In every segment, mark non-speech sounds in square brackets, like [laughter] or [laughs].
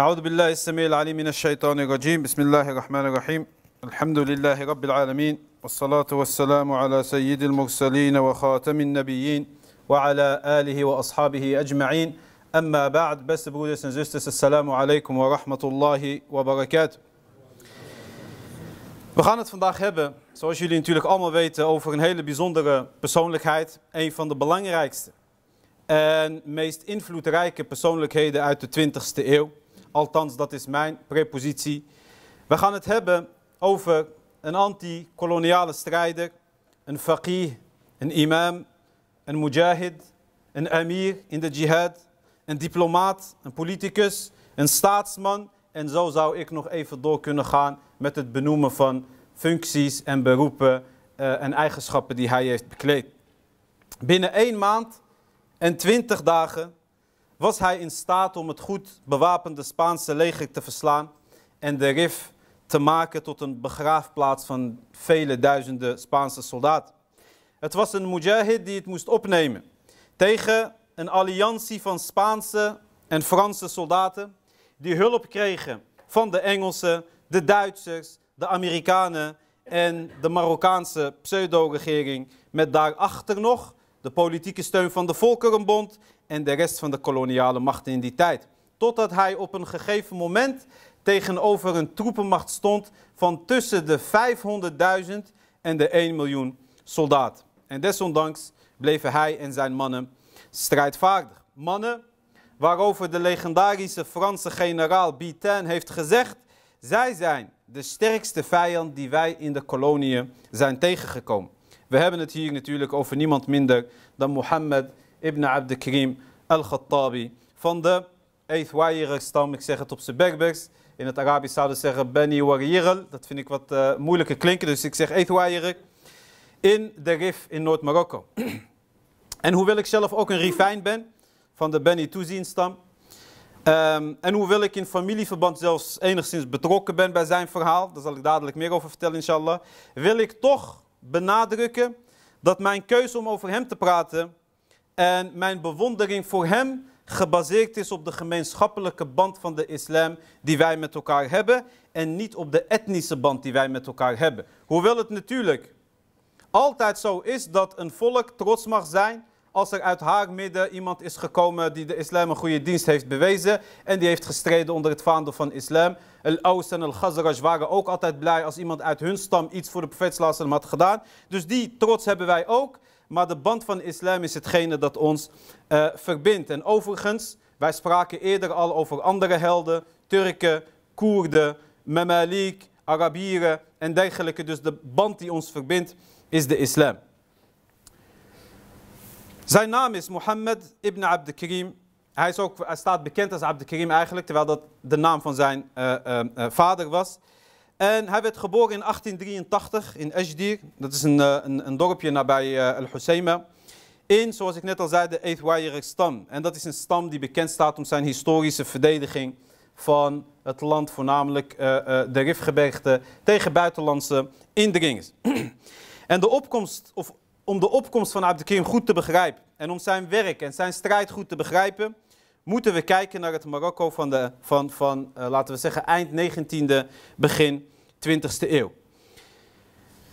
أعوذ بالله السميع العليم من الشيطان الرجيم بسم الله الرحمن الرحيم الحمد لله رب العالمين والصلاة والسلام على سيد المرسلين وخاتم النبيين وعلى آله وأصحابه أجمعين أما بعد بس بروديس نزيستس السلام عليكم ورحمة الله وبركاته We gaan het vandaag hebben, zoals jullie natuurlijk allemaal weten, over een hele bijzondere persoonlijkheid. Een van de belangrijkste en meest invloedrijke persoonlijkheden uit de 20ste eeuw. Althans, dat is mijn prepositie. We gaan het hebben over een anti-koloniale strijder, een faqih, een imam, een mujahid, een emir in de jihad, een diplomaat, een politicus, een staatsman. En zo zou ik nog even door kunnen gaan met het benoemen van functies en beroepen eh, en eigenschappen die hij heeft bekleed. Binnen één maand en twintig dagen was hij in staat om het goed bewapende Spaanse leger te verslaan en de Rif te maken tot een begraafplaats van vele duizenden Spaanse soldaten. Het was een mujahid die het moest opnemen tegen een alliantie van Spaanse en Franse soldaten die hulp kregen van de Engelsen, de Duitsers, de Amerikanen en de Marokkaanse pseudo-regering met daarachter nog de politieke steun van de Volkerenbond en de rest van de koloniale machten in die tijd. Totdat hij op een gegeven moment tegenover een troepenmacht stond van tussen de 500.000 en de 1 miljoen soldaat. En desondanks bleven hij en zijn mannen strijdvaardig. Mannen waarover de legendarische Franse generaal Bitain heeft gezegd: zij zijn de sterkste vijand die wij in de koloniën zijn tegengekomen. We hebben het hier natuurlijk over niemand minder dan Mohammed ibn Abd Karim al-Khattabi van de Eithwairer stam. Ik zeg het op zijn Berbers. In het Arabisch zouden ze zeggen Beni Warierel. Dat vind ik wat uh, moeilijker klinken, dus ik zeg Eithwairer. In de Rif in Noord-Marokko. [clears throat] en hoewel ik zelf ook een Rifijn ben van de Beni Toezien stam. Um, en hoewel ik in familieverband zelfs enigszins betrokken ben bij zijn verhaal, daar zal ik dadelijk meer over vertellen, inshallah, wil ik toch benadrukken dat mijn keuze om over hem te praten en mijn bewondering voor hem gebaseerd is op de gemeenschappelijke band van de islam die wij met elkaar hebben en niet op de etnische band die wij met elkaar hebben. Hoewel het natuurlijk altijd zo is dat een volk trots mag zijn als er uit haar midden iemand is gekomen die de islam een goede dienst heeft bewezen en die heeft gestreden onder het vaandel van islam. al aus en Al-Khazraj waren ook altijd blij als iemand uit hun stam iets voor de profeet had gedaan. Dus die trots hebben wij ook. Maar de band van islam is hetgene dat ons eh, verbindt. En overigens, wij spraken eerder al over andere helden. Turken, Koerden, Mamalik, Arabieren en dergelijke. Dus de band die ons verbindt is de islam. Zijn naam is Mohammed ibn Abdelkrim. Hij, is ook, hij staat bekend als Abdelkrim eigenlijk, terwijl dat de naam van zijn eh, eh, eh, vader was. En hij werd geboren in 1883 in Ashdir. Dat is een, een, een dorpje nabij al husseima In, zoals ik net al zei, de Eithwaiyerig stam. En dat is een stam die bekend staat om zijn historische verdediging van het land, voornamelijk uh, uh, de Rifgebergte, tegen buitenlandse indringers. [clears throat] en de opkomst of om de opkomst van Abdelkrim goed te begrijpen en om zijn werk en zijn strijd goed te begrijpen, moeten we kijken naar het Marokko van, de, van, van eh, laten we zeggen, eind 19e, begin 20e eeuw.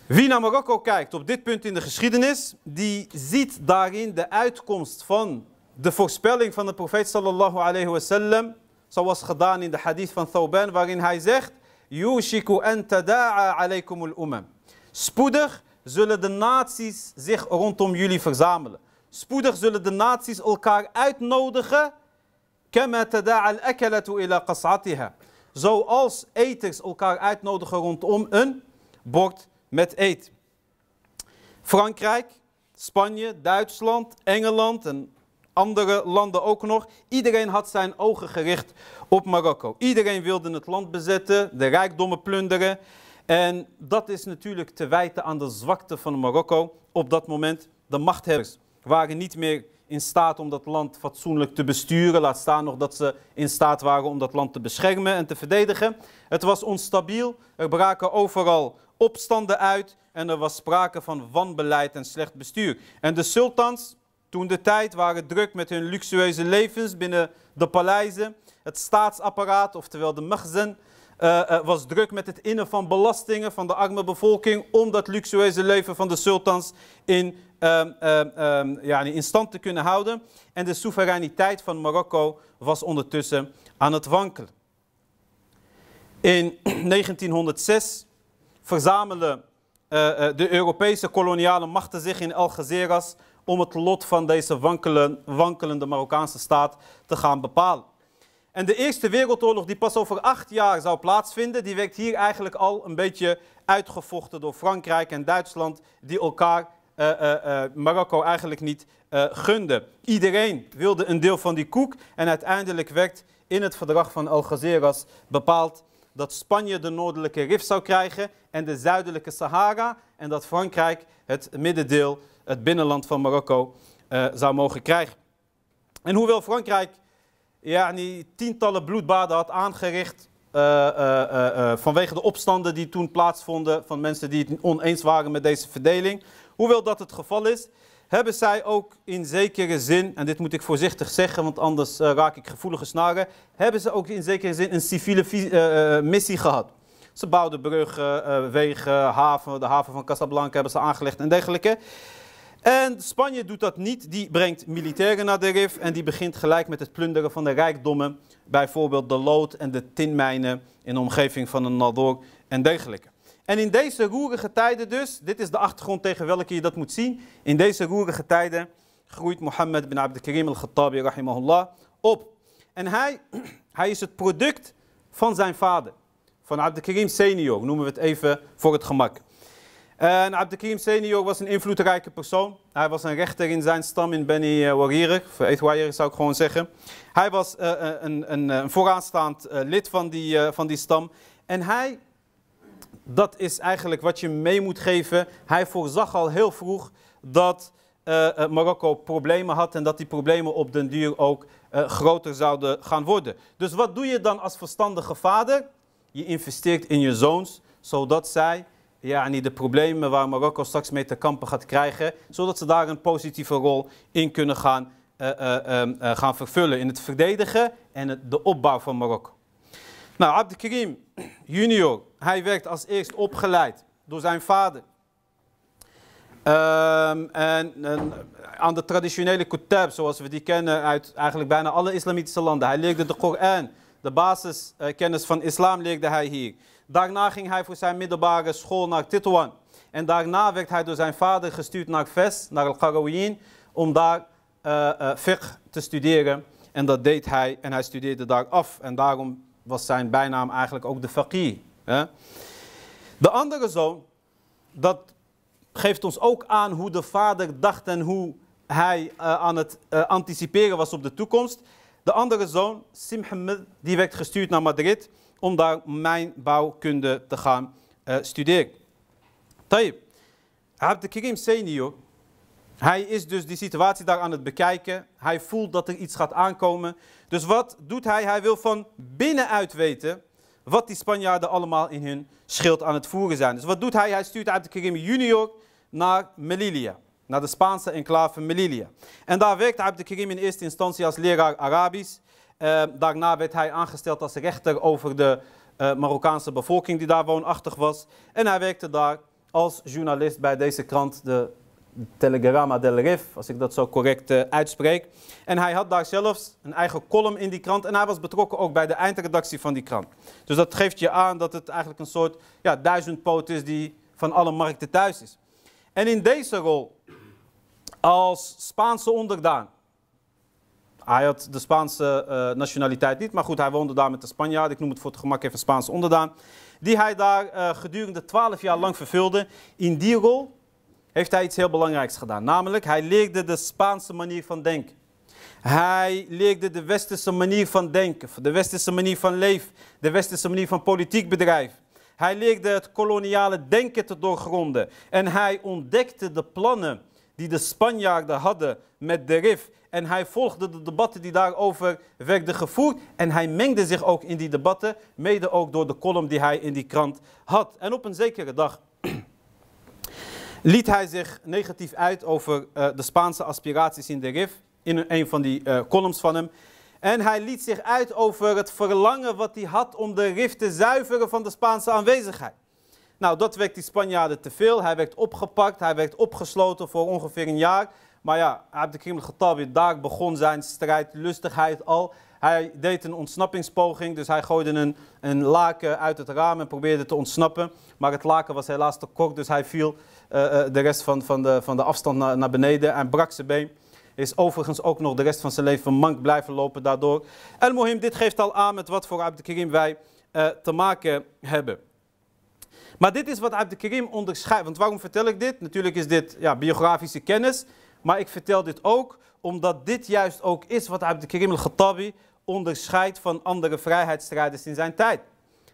Wie naar Marokko kijkt op dit punt in de geschiedenis, die ziet daarin de uitkomst van de voorspelling van de profeet sallallahu alayhi wasallam, zoals gedaan in de hadith van Thauban, waarin hij zegt, Yushiku an alaykum al-umam. Spoedig zullen de naties zich rondom jullie verzamelen. Spoedig zullen de naties elkaar uitnodigen. Zoals eters elkaar uitnodigen rondom een bord met eet. Frankrijk, Spanje, Duitsland, Engeland en andere landen ook nog. Iedereen had zijn ogen gericht op Marokko. Iedereen wilde het land bezetten, de rijkdommen plunderen. En dat is natuurlijk te wijten aan de zwakte van Marokko op dat moment. De machthebbers waren niet meer in staat om dat land fatsoenlijk te besturen. Laat staan nog dat ze in staat waren om dat land te beschermen en te verdedigen. Het was onstabiel. Er braken overal opstanden uit. En er was sprake van wanbeleid en slecht bestuur. En de sultans, toen de tijd, waren druk met hun luxueuze levens binnen de paleizen. Het staatsapparaat, oftewel de magzen, uh, was druk met het innen van belastingen van de arme bevolking om dat luxueuze leven van de sultans in, um, ja, in stand te kunnen houden. En de soevereiniteit van Marokko was ondertussen aan het wankelen. In 1906 [clears throat] verzamelen eh, de Europese koloniale machten zich in Algeciras om het lot van deze wankelende Marokkaanse staat te gaan bepalen. En de Eerste Wereldoorlog, die pas over acht jaar zou plaatsvinden, die werd hier eigenlijk al een beetje uitgevochten door Frankrijk en Duitsland, die elkaar eh, eh, eh, Marokko eigenlijk niet gunden. Iedereen wilde een deel van die koek en uiteindelijk werd in het verdrag van Algeciras bepaald dat Spanje de noordelijke Rif zou krijgen en de zuidelijke Sahara en dat Frankrijk het middendeel, het binnenland van Marokko, zou mogen krijgen. En hoewel Frankrijk die tientallen bloedbaden had aangericht eh, eh, eh, vanwege de opstanden die toen plaatsvonden van mensen die het oneens waren met deze verdeling. Hoewel dat het geval is, hebben zij ook in zekere zin, en dit moet ik voorzichtig zeggen, want anders raak ik gevoelige snaren, hebben ze ook in zekere zin een civiele missie gehad. Ze bouwden bruggen, wegen, haven, de haven van Casablanca hebben ze aangelegd en dergelijke. En Spanje doet dat niet. Die brengt militairen naar de RIF en die begint gelijk met het plunderen van de rijkdommen. Bijvoorbeeld de lood en de tinmijnen in de omgeving van de Nador en dergelijke. En in deze roerige tijden dus, dit is de achtergrond tegen welke je dat moet zien. In deze roerige tijden groeit Mohammed bin Abd al-Khattabi rahimahullah op. En hij, [clears throat] hij is het product van zijn vader. Van Abd senior, noemen we het even voor het gemak. En Abdelkrim senior was een invloedrijke persoon. Hij was een rechter in zijn stam in Beni eh, Warire, of Eetwaaier zou ik gewoon zeggen. Hij was eh, eh, een, een, een, vooraanstaand lid van die, van die stam. En hij, dat is eigenlijk wat je mee moet geven. Hij voorzag al heel vroeg dat Marokko problemen had en dat die problemen op den duur ook groter zouden gaan worden. Dus wat doe je dan als verstandige vader? Je investeert in je zoons, zodat zij ja, de problemen waar Marokko straks mee te kampen gaat krijgen, zodat ze daar een positieve rol in kunnen gaan, eh, eh, ehm, eh, gaan vervullen in het verdedigen en de opbouw van Marokko. Nou, Abdelkrim junior, hij werd als eerst opgeleid door zijn vader. Ehm, en, aan de traditionele kutab, zoals we die kennen uit eigenlijk bijna alle islamitische landen. Hij leerde de Koran, de basiskennis van islam leerde hij hier. Daarna ging hij voor zijn middelbare school naar Titoan. En daarna werd hij door zijn vader gestuurd naar Ves, naar Al-Qarawiyyin, om daar uh, fiqh te studeren. En dat deed hij en hij studeerde daar af. En daarom was zijn bijnaam eigenlijk ook de faqih. Hè? De andere zoon, dat geeft ons ook aan hoe de vader dacht en hoe hij eh, aan het anticiperen was op de toekomst. De andere zoon, Simhammed die werd gestuurd naar Madrid om daar bouwkunde te gaan uh, studeren. Tayyip, Abdelkarim senior, hij is dus die situatie daar aan het bekijken. Hij voelt dat er iets gaat aankomen. Dus wat doet hij? Hij wil van binnenuit weten wat die Spanjaarden allemaal in hun schild aan het voeren zijn. Dus wat doet hij? Hij stuurt krim junior naar Melilla, naar de Spaanse enclave Melilla. En daar werkt krim in eerste instantie als leraar Arabisch. Eh, daarna werd hij aangesteld als rechter over de eh, Marokkaanse bevolking die daar woonachtig was. En hij werkte daar als journalist bij deze krant, de Telegrama del Rif, als ik dat zo correct eh, uitspreek. En hij had daar zelfs een eigen column in die krant en hij was betrokken ook bij de eindredactie van die krant. Dus dat geeft je aan dat het eigenlijk een soort ja, duizendpoot is die van alle markten thuis is. En in deze rol als Spaanse onderdaan hij had de Spaanse eh, nationaliteit niet, maar goed, hij woonde daar met de Spanjaarden. Ik noem het voor het gemak even Spaans onderdaan. Die hij daar eh, gedurende twaalf jaar lang vervulde. In die rol heeft hij iets heel belangrijks gedaan. Namelijk, hij leerde de Spaanse manier van denken. Hij leerde de westerse manier van denken, de westerse manier van leven, de westerse manier van politiek bedrijf. Hij leerde het koloniale denken te doorgronden. En hij ontdekte de plannen die de Spanjaarden hadden met de RIF en hij volgde de debatten die daarover werden gevoerd. En hij mengde zich ook in die debatten, mede ook door de column die hij in die krant had. En op een zekere dag liet hij zich negatief uit over eh, de Spaanse aspiraties in de RIF, in een van die eh, columns van hem. En hij liet zich uit over het verlangen wat hij had om de RIF te zuiveren van de Spaanse aanwezigheid. Nou, dat werd die Spanjaarden te veel. Hij werd opgepakt, hij werd opgesloten voor ongeveer een jaar. Maar ja, Abdelkrim al-Khattabi, daar begon zijn strijdlustigheid al. Hij deed een ontsnappingspoging, dus hij gooide een, een laken uit het raam en probeerde te ontsnappen. Maar het laken was helaas te kort, dus hij viel eh, eh, de rest van, van, de, van de afstand naar, naar beneden en brak zijn been is overigens ook nog de rest van zijn leven mank blijven lopen daardoor. El Mohim, dit geeft al aan met wat voor Abdelkrim wij eh, te maken hebben. Maar dit is wat Abdelkrim onderscheidt. Want waarom vertel ik dit? Natuurlijk is dit ja, biografische kennis. Maar ik vertel dit ook omdat dit juist ook is wat Abdelkarim al-Khattabi onderscheidt van andere vrijheidsstrijders in zijn tijd.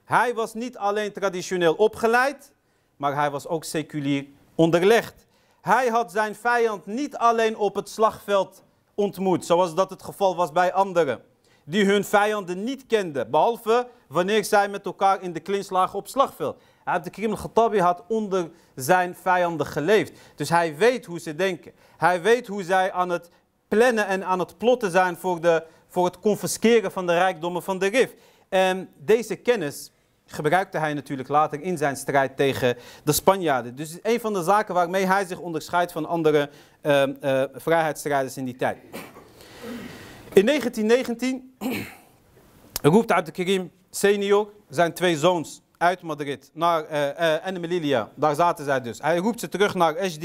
Hij was niet alleen traditioneel opgeleid, maar hij was ook seculier onderlegd. Hij had zijn vijand niet alleen op het slagveld ontmoet, zoals dat het geval was bij anderen, die hun vijanden niet kenden, behalve wanneer zij met elkaar in de klinslaag op slagveld. Abdelkrim al-Khattabi had onder zijn vijanden geleefd. Dus hij weet hoe ze denken. Hij weet hoe zij aan het plannen en aan het plotten zijn voor, de, voor het confisceren van de rijkdommen van de Rif. En deze kennis gebruikte hij natuurlijk later in zijn strijd tegen de Spanjaarden. Dus een van de zaken waarmee hij zich onderscheidt van andere ehm, eh, vrijheidsstrijders in die tijd. In 1919 roept Abdelkrim senior zijn twee zoons uit Madrid naar uh, eh, eh, Melilla. Daar zaten zij dus. Hij roept ze terug naar SD.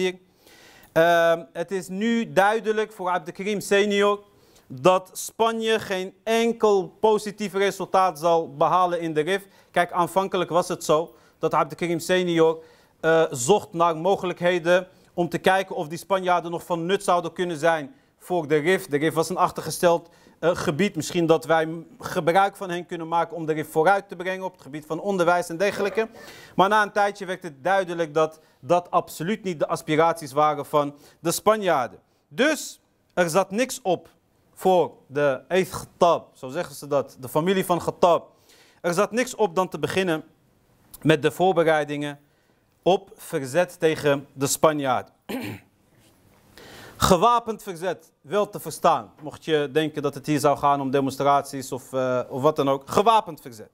Ehm, het is nu duidelijk voor Abdelkrim senior dat Spanje geen enkel positief resultaat zal behalen in de RIF. Kijk, aanvankelijk was het zo dat Abdelkrim senior eh, zocht naar mogelijkheden om te kijken of die Spanjaarden nog van nut zouden kunnen zijn voor de RIF. De RIF was een achtergesteld uh, gebied. Misschien dat wij gebruik van hen kunnen maken om erin vooruit te brengen op het gebied van onderwijs en dergelijke. Maar na een tijdje werd het duidelijk dat dat absoluut niet de aspiraties waren van de Spanjaarden. Dus er zat niks op voor de Eid Ghattab, zo zeggen ze dat, de familie van Ghatab. Er zat niks op dan te beginnen met de voorbereidingen op verzet tegen de Spanjaarden. Gewapend verzet, wel te verstaan. Mocht je denken dat het hier zou gaan om demonstraties of, eh, of wat dan ook. Gewapend verzet.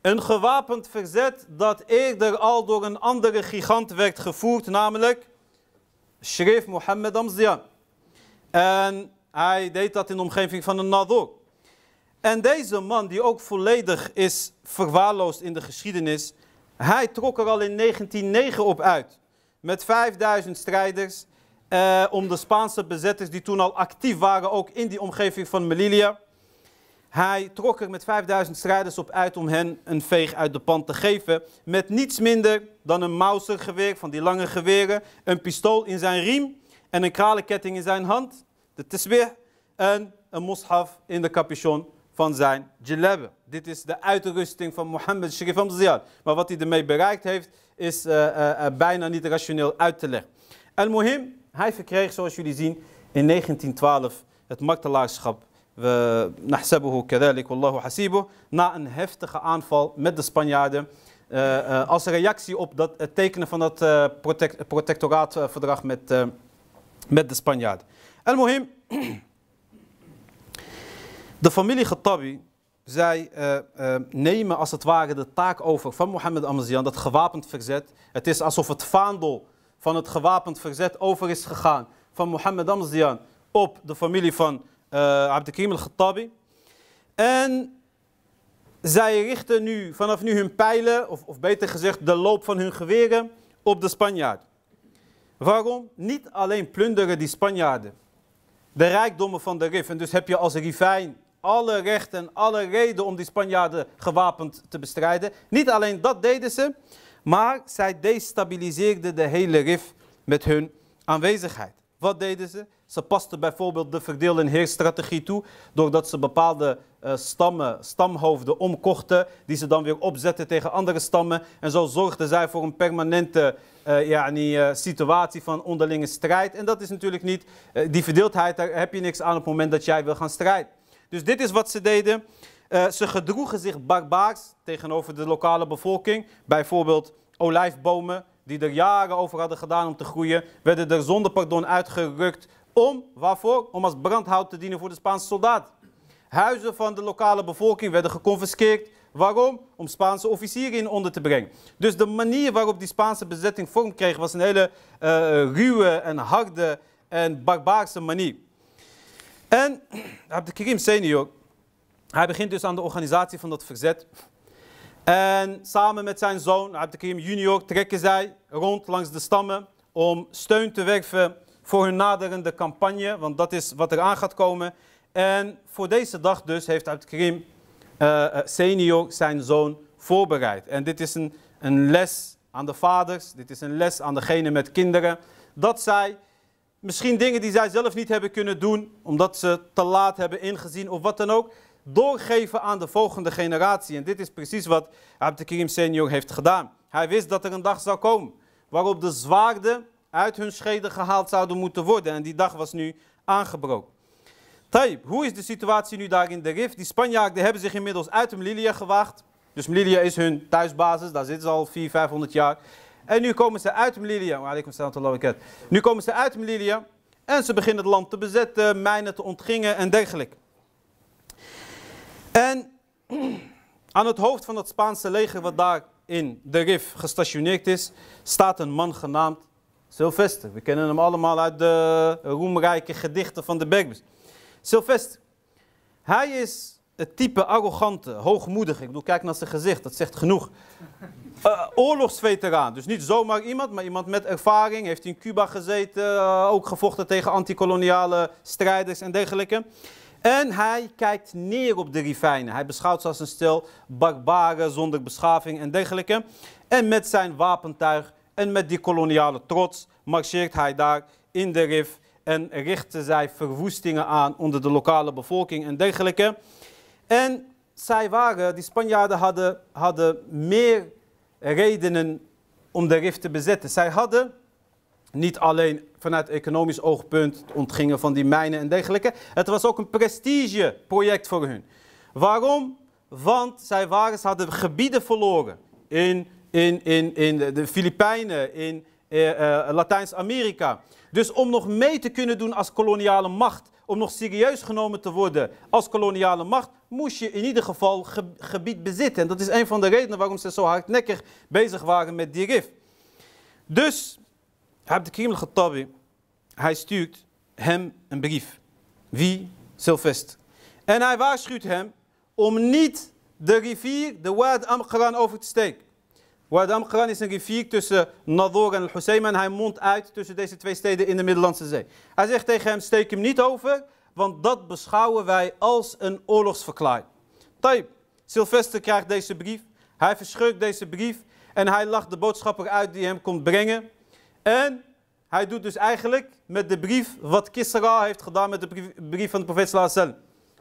Een gewapend verzet dat eerder al door een andere gigant werd gevoerd, namelijk Shrif Mohammed Amzian. En hij deed dat in de omgeving van de Nador. En deze man, die ook volledig is verwaarloosd in de geschiedenis, hij trok er al in 1909 op uit. Met 5000 strijders eh, om de Spaanse bezetters die toen al actief waren, ook in die omgeving van Melilla. Hij trok er met 5000 strijders op uit om hen een veeg uit de pan te geven. Met niets minder dan een mausergeweer van die lange geweren, een pistool in zijn riem en een kralenketting in zijn hand, de tesbih en een moshaf in de capuchon van zijn jilebe. Dit is de uitrusting van Mohammed Sharif ziyad Maar wat hij ermee bereikt heeft, is eh, eh, bijna niet rationeel uit te leggen. El muhim hij verkreeg, zoals jullie zien, in 1912 het martelaarschap. We Na een heftige aanval met de Spanjaarden. Eh, eh, als reactie op dat, het tekenen van dat eh, protectoraatverdrag met, met de Spanjaarden. El Mohim, [clears throat] de familie Ghattabi, zij nemen als het ware de taak over van Mohammed Amazian, dat gewapend verzet. Het is alsof het vaandel van het gewapend verzet over is gegaan van Mohammed Amzian op de familie van uh, eh, Abdelkrim al-Khattabi. En zij richten nu, vanaf nu hun pijlen, of, of beter gezegd de loop van hun geweren, op de Spanjaard. Waarom? Niet alleen plunderen die Spanjaarden de rijkdommen van de Rif. En dus heb je als rivijn alle recht en alle reden om die Spanjaarden gewapend te bestrijden. Niet alleen dat deden ze, maar zij destabiliseerden de hele RIF met hun aanwezigheid. Wat deden ze? Ze pasten bijvoorbeeld de verdeel- en heerstrategie toe, doordat ze bepaalde eh, stammen, stamhoofden omkochten, die ze dan weer opzetten tegen andere stammen. En zo zorgden zij voor een permanente eh, ja, die, eh, situatie van onderlinge strijd. En dat is natuurlijk niet, die verdeeldheid, daar heb je niks aan op het moment dat jij wil gaan strijden. Dus dit is wat ze deden. Eh, ze gedroegen zich barbaars tegenover de lokale bevolking. Bijvoorbeeld olijfbomen die er jaren over hadden gedaan om te groeien, werden er zonder pardon uitgerukt. Om, waarvoor? Om als brandhout te dienen voor de Spaanse soldaat. Huizen van de lokale bevolking werden geconfiskeerd. Waarom? Om Spaanse officieren in onder te brengen. Dus de manier waarop die Spaanse bezetting vorm kreeg was een hele eh, ruwe en harde en barbaarse manier. En [clears throat] Abdelkrim senior hij begint dus aan de organisatie van dat verzet. En samen met zijn zoon Abdelkrim junior trekken zij rond langs de stammen om steun te werven voor hun naderende campagne, want dat is wat er aan gaat komen. En voor deze dag dus heeft Abdelkrim uh, eh, eh, senior zijn zoon voorbereid. En dit is een, een les aan de vaders, dit is een les aan degene met kinderen, dat zij misschien dingen die zij zelf niet hebben kunnen doen, omdat ze te laat hebben ingezien of wat dan ook, doorgeven aan de volgende generatie. En dit is precies wat Abdelkrim senior heeft gedaan. Hij wist dat er een dag zou komen waarop de zwaarden uit hun scheden gehaald zouden moeten worden. En die dag was nu aangebroken. Taib, hoe is de situatie nu daar in de Rif? Die Spanjaarden hebben zich inmiddels uit Melilla gewaagd. Dus Melilla is hun thuisbasis, daar zitten ze al 400, 500 jaar. En nu komen ze uit Melilla. Nu komen ze uit Melilla en ze beginnen het land te bezetten, mijnen te ontgingen en dergelijke. En aan het hoofd van het Spaanse leger wat daar in de Rif gestationeerd is, staat een man genaamd Sylvester. We kennen hem allemaal uit de roemrijke gedichten van de Berbers. Sylvester, hij is het type arrogante, hoogmoedig. Ik bedoel, kijk naar zijn gezicht, dat zegt genoeg. Eh, oorlogsveteraan, dus niet zomaar iemand, maar iemand met ervaring. Heeft in Cuba gezeten, eh, ook gevochten tegen antikoloniale strijders en dergelijke. En hij kijkt neer op de rivijnen. Hij beschouwt ze als een stel barbaren zonder beschaving en dergelijke. En met zijn wapentuig en met die koloniale trots marcheert hij daar in de rif en richtte zij verwoestingen aan onder de lokale bevolking en dergelijke. En zij waren, die Spanjaarden hadden, hadden meer redenen om de rif te bezetten. Zij hadden niet alleen vanuit economisch oogpunt, het ontgingen van die mijnen en dergelijke. Het was ook een prestigeproject voor hun. Waarom? Want zij waren, ze hadden gebieden verloren in, in, in, in de Filipijnen, in eh, eh, Latijns-Amerika. Dus om nog mee te kunnen doen als koloniale macht, om nog serieus genomen te worden als koloniale macht, moest je in ieder geval gebied bezitten. En dat is een van de redenen waarom ze zo hardnekkig bezig waren met die RIF. Dus Hebt de al-Khattabi, hij stuurt hem een brief. Wie? Silvest. En hij waarschuwt hem om niet de rivier, de Wad Amqran, over te steken. Wad Amqran is een rivier tussen Nador en Hussein. en hij mondt uit tussen deze twee steden in de Middellandse Zee. Hij zegt tegen hem, steek hem niet over, want dat beschouwen wij als een oorlogsverklaring. Taib, Silvester krijgt deze brief, hij verscheurt deze brief en hij lacht de boodschapper uit die hem komt brengen. En hij doet dus eigenlijk met de brief wat Kisra heeft gedaan met de brief, van de profeet sallallahu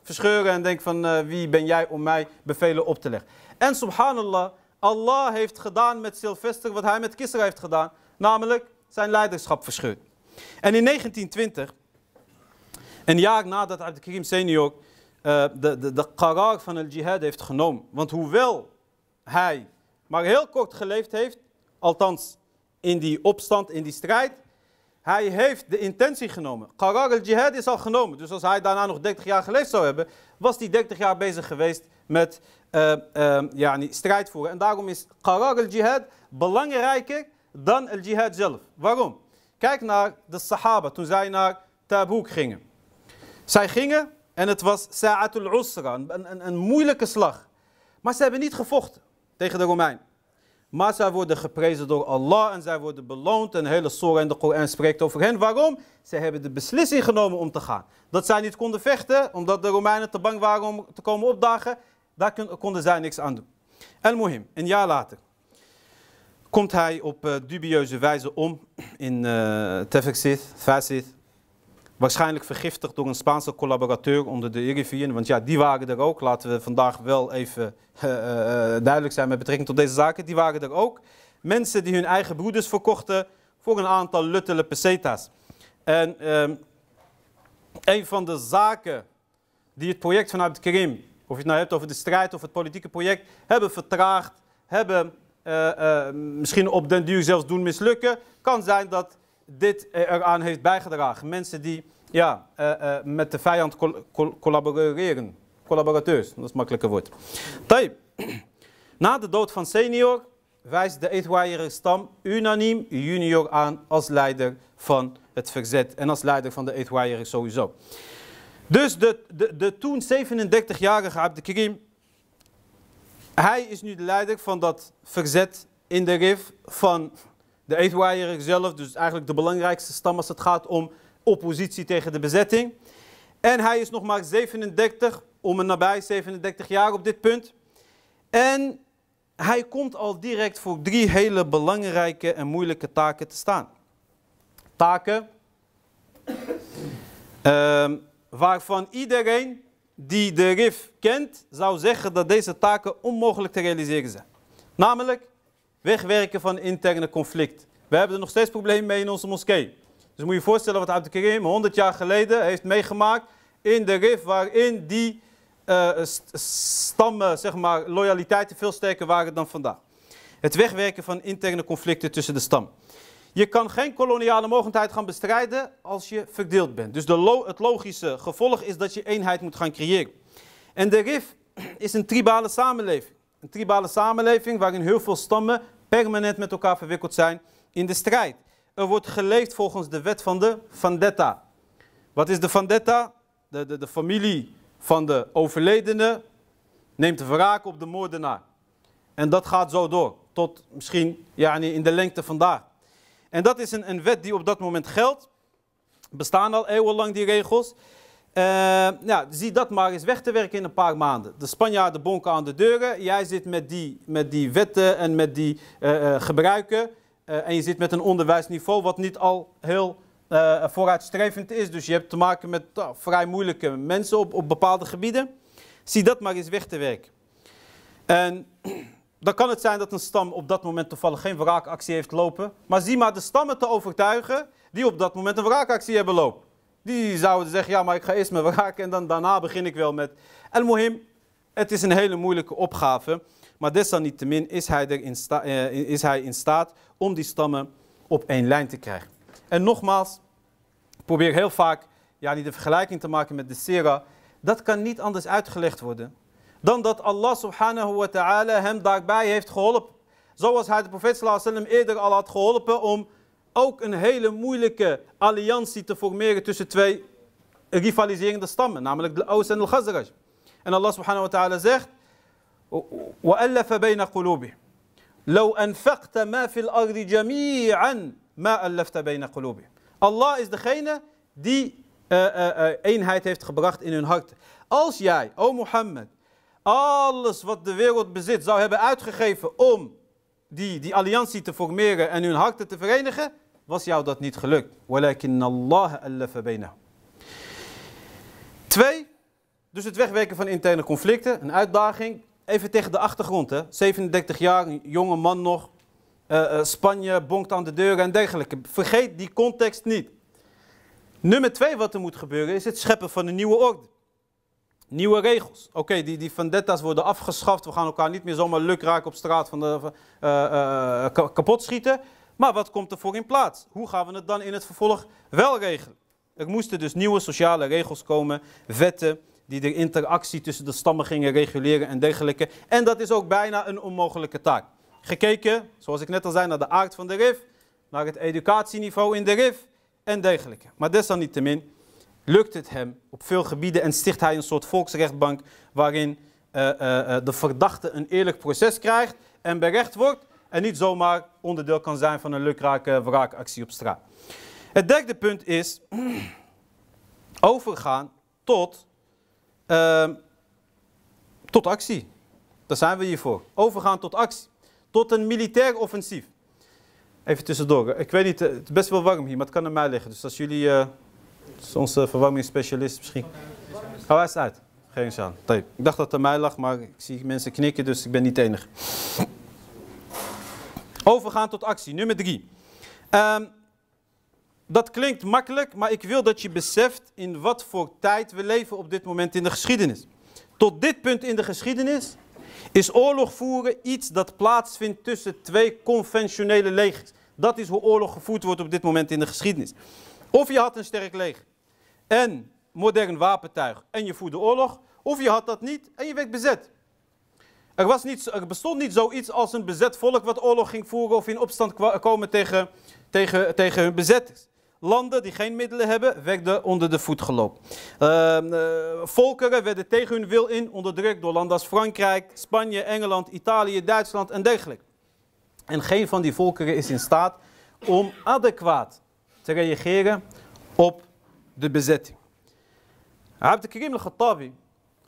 Verscheuren en denken van eh, wie ben jij om mij bevelen op te leggen. En subhanallah, Allah heeft gedaan met Sylvester wat hij met Kisra heeft gedaan. Namelijk zijn leiderschap verscheurd. En in 1920, een jaar nadat Abdelkrim senior uh, de, de, de karar van el jihad heeft genomen. Want hoewel hij maar heel kort geleefd heeft, althans in die opstand, in die strijd. Hij heeft de intentie genomen. Qarar al-jihad is al genomen. Dus als hij daarna nog 30 jaar geleefd zou hebben, was hij 30 jaar bezig geweest met uh, strijd voeren. En daarom is qarar al-jihad belangrijker dan al-jihad zelf. Waarom? Kijk naar de sahaba toen zij naar Tabuk gingen. Zij gingen en het was Sa'atul Usra, een, een, moeilijke slag. Maar ze hebben niet gevochten tegen de Romein. Maar zij worden geprezen door Allah en zij worden beloond. En de hele Sora en de Koran spreekt over hen. Waarom? Zij hebben de beslissing genomen om te gaan. Dat zij niet konden vechten, omdat de Romeinen te bang waren om te komen opdagen. Daar konden zij niks aan doen. El Mohim, een jaar later, komt hij op eh, dubieuze wijze om in uh, eh, Tefexith, Fasith. Waarschijnlijk vergiftigd door een Spaanse collaborateur onder de Iriviën. Want ja, die waren er ook. Laten we vandaag wel even eh, eh, eh, duidelijk zijn met betrekking tot deze zaken. Die waren er ook. Mensen die hun eigen broeders verkochten voor een aantal luttele pesetas. En uh, een van de zaken die het project vanuit Krim, of je het nou hebt over de strijd of het politieke project, hebben vertraagd, hebben misschien op den duur zelfs doen mislukken, kan zijn dat dit eraan heeft bijgedragen. Mensen die ja, eh, eh, met de vijand collaboreren. Collaborateurs, dat is een makkelijker woord. Tay. Na de dood van senior wijst de Edwaiere stam unaniem junior aan als leider van het verzet. En als leider van de Edwaiere sowieso. Dus de, de, de toen 37-jarige Krim. hij is nu de leider van dat verzet in de RIF van de Eethwaier zelf, dus eigenlijk de belangrijkste stam als het gaat om oppositie tegen de bezetting. En hij is nog maar 37, om een nabij 37 jaar op dit punt. En hij komt al direct voor drie hele belangrijke en moeilijke taken te staan. Taken ehm, waarvan iedereen die de RIF kent zou zeggen dat deze taken onmogelijk te realiseren zijn. Namelijk Wegwerken van interne conflict. We hebben er nog steeds problemen mee in onze moskee. Dus moet je je voorstellen wat Abdelkarim 100 jaar geleden heeft meegemaakt in de RIF waarin die eh, stammen, zeg maar, loyaliteiten veel sterker waren dan vandaag. Het wegwerken van interne conflicten tussen de stam. Je kan geen koloniale mogendheid gaan bestrijden als je verdeeld bent. Dus de het logische gevolg is dat je eenheid moet gaan creëren. En de RIF is een tribale samenleving. Een tribale samenleving waarin heel veel stammen permanent met elkaar verwikkeld zijn in de strijd. Er wordt geleefd volgens de wet van de vendetta. Wat is de vendetta? De, de, de familie van de overledene neemt wraak op de moordenaar. En dat gaat zo door, tot misschien ja, in de lengte vandaag. En dat is een, een wet die op dat moment geldt. Bestaan al eeuwenlang die regels. Eh, zie dat maar eens weg te werken in een paar maanden. De Spanjaarden bonken aan de deuren. Jij zit met die, met die wetten en met die eh, eh, gebruiken. en je zit met een onderwijsniveau wat niet al heel vooruitstrevend is. Dus je hebt te maken met nou, vrij moeilijke mensen op, op bepaalde gebieden. Zie dat maar eens weg te werken. En [clears throat] dan kan het zijn dat een stam op dat moment toevallig geen wraakactie heeft lopen. Maar zie maar de stammen te overtuigen die op dat moment een wraakactie hebben lopen. Die zouden zeggen, ja, maar ik ga eerst me raken en dan, daarna begin ik wel met... El Mohim, het is een hele moeilijke opgave. Maar desalniettemin is hij, er eh, in is hij in staat om die stammen op één lijn te krijgen. En nogmaals, ik probeer heel vaak ja, niet de vergelijking te maken met de Sera. Dat kan niet anders uitgelegd worden dan dat Allah subhanahu wa ta'ala hem daarbij heeft geholpen. Zoals hij de profeet sallallahu eerder al had geholpen om ook een hele moeilijke alliantie te formeren tussen twee rivaliserende stammen, namelijk de Oost en de Ghazraj. En Allah subhanahu wa ta'ala zegt: Allah is degene die eh, eh, eh, eenheid heeft gebracht in hun harten. Als jij, o Mohammed, alles wat de wereld bezit zou hebben uitgegeven om die, die alliantie te formeren en hun harten te verenigen, was jou dat niet gelukt. Walakin Allah allafa Twee, dus het wegwerken van interne conflicten, een uitdaging. Even tegen de achtergrond, hè. 37 jaar, een jonge man nog. Eh, eh, Spanje bonkt aan de deuren en dergelijke. Vergeet die context niet. Nummer twee wat er moet gebeuren is het scheppen van een nieuwe orde. Nieuwe regels. Oké, die, die vendetta's worden afgeschaft. We gaan elkaar niet meer zomaar lukraak raken op straat van de, uh, kapot schieten. Maar wat komt er voor in plaats? Hoe gaan we het dan in het vervolg wel regelen? Er moesten dus nieuwe sociale regels komen, wetten die de interactie tussen de stammen gingen reguleren en dergelijke. En dat is ook bijna een onmogelijke taak. Gekeken, zoals ik net al zei, naar de aard van de RIF, naar het educatieniveau in de RIF en dergelijke. Maar desalniettemin lukt het hem op veel gebieden en sticht hij een soort volksrechtbank waarin eh, eh, eh, de verdachte een eerlijk proces krijgt en berecht wordt en niet zomaar onderdeel kan zijn van een lukrake wraakactie op straat. Het derde punt is [clears throat] overgaan tot, ehm, tot actie. Daar zijn we hiervoor. Overgaan tot actie. Tot een militair offensief. Even tussendoor. Ik weet niet, het is best wel warm hier, maar het kan aan mij liggen. Dus als jullie, uh, onze verwarmingsspecialist misschien. Hou oh, hij is uit. Geen zin. Ik dacht dat het aan mij lag, maar ik zie mensen knikken, dus ik ben niet enig. Overgaan tot actie, nummer drie. Ehm, dat klinkt makkelijk, maar ik wil dat je beseft in wat voor tijd we leven op dit moment in de geschiedenis. Tot dit punt in de geschiedenis is oorlog voeren iets dat plaatsvindt tussen twee conventionele legers. Dat is hoe oorlog gevoerd wordt op dit moment in de geschiedenis. Of je had een sterk leger en modern wapentuig en je voerde oorlog, of je had dat niet en je werd bezet. Er, was niet, er bestond niet zoiets als een bezet volk wat oorlog ging voeren of in opstand komen tegen, tegen, tegen hun bezet. Landen die geen middelen hebben, werden onder de voet gelopen. Ehm, eh, volkeren werden tegen hun wil in onderdrukt door landen als Frankrijk, Spanje, Engeland, Italië, Duitsland en dergelijke. En geen van die volkeren is in staat om adequaat te reageren op de bezetting. Abdelkrim al khattabi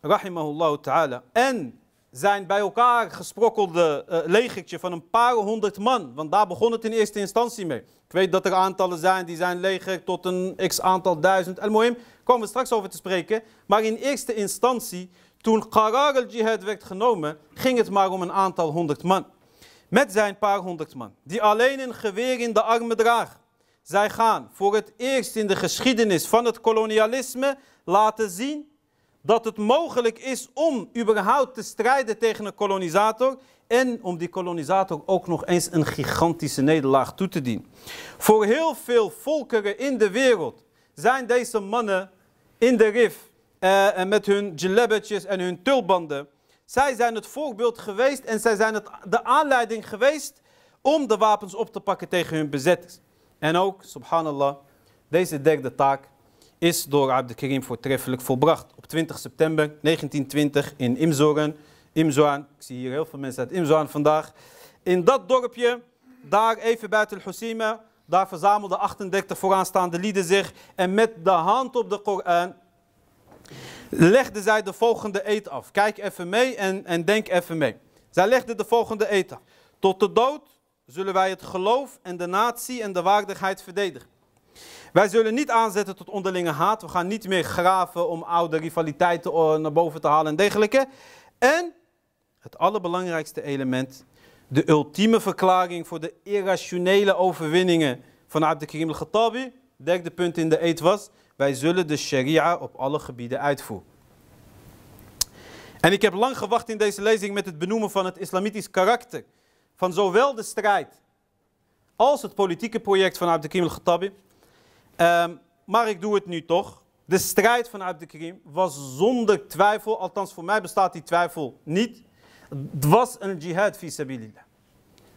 rahimahullah ta'ala, en zijn bij elkaar gesprokkelde uh, legertje van een paar honderd man. Want daar begon het in eerste instantie mee. Ik weet dat er aantallen zijn die zijn leger tot een x aantal duizend. El daar komen we straks over te spreken. Maar in eerste instantie, toen Qarar al-Jihad werd genomen, ging het maar om een aantal honderd man. Met zijn paar honderd man, die alleen een geweer in de armen dragen. Zij gaan voor het eerst in de geschiedenis van het kolonialisme laten zien dat het mogelijk is om überhaupt te strijden tegen een kolonisator en om die kolonisator ook nog eens een gigantische nederlaag toe te dienen. Voor heel veel volkeren in de wereld zijn deze mannen in de rif eh, met hun gelebbetjes en hun tulbanden. Zij zijn het voorbeeld geweest en zij zijn het, de aanleiding geweest om de wapens op te pakken tegen hun bezetters. En ook, subhanallah, deze derde taak is door Abdelkarim voortreffelijk volbracht. Op 20 september 1920 in Imzoren. Imzoan, ik zie hier heel veel mensen uit Imzoan vandaag. In dat dorpje, daar even buiten Husima, daar verzamelden 38 vooraanstaande lieden zich. En met de hand op de Koran legden zij de volgende eed af. Kijk even mee en, en denk even mee. Zij legden de volgende eed af. Tot de dood zullen wij het geloof en de natie en de waardigheid verdedigen. Wij zullen niet aanzetten tot onderlinge haat. We gaan niet meer graven om oude rivaliteiten eh, naar boven te halen en dergelijke. En het allerbelangrijkste element, de ultieme verklaring voor de irrationele overwinningen van Abdelkrim al-Khattabi, derde punt in de eet was, wij zullen de sharia op alle gebieden uitvoeren. En ik heb lang gewacht in deze lezing met het benoemen van het islamitisch karakter van zowel de strijd als het politieke project van Abdelkrim al-Khattabi. Ehm, maar ik doe het nu toch. De strijd van Abdelkrim was zonder twijfel, althans voor mij bestaat die twijfel niet. Het was een jihad, fi sabilillah.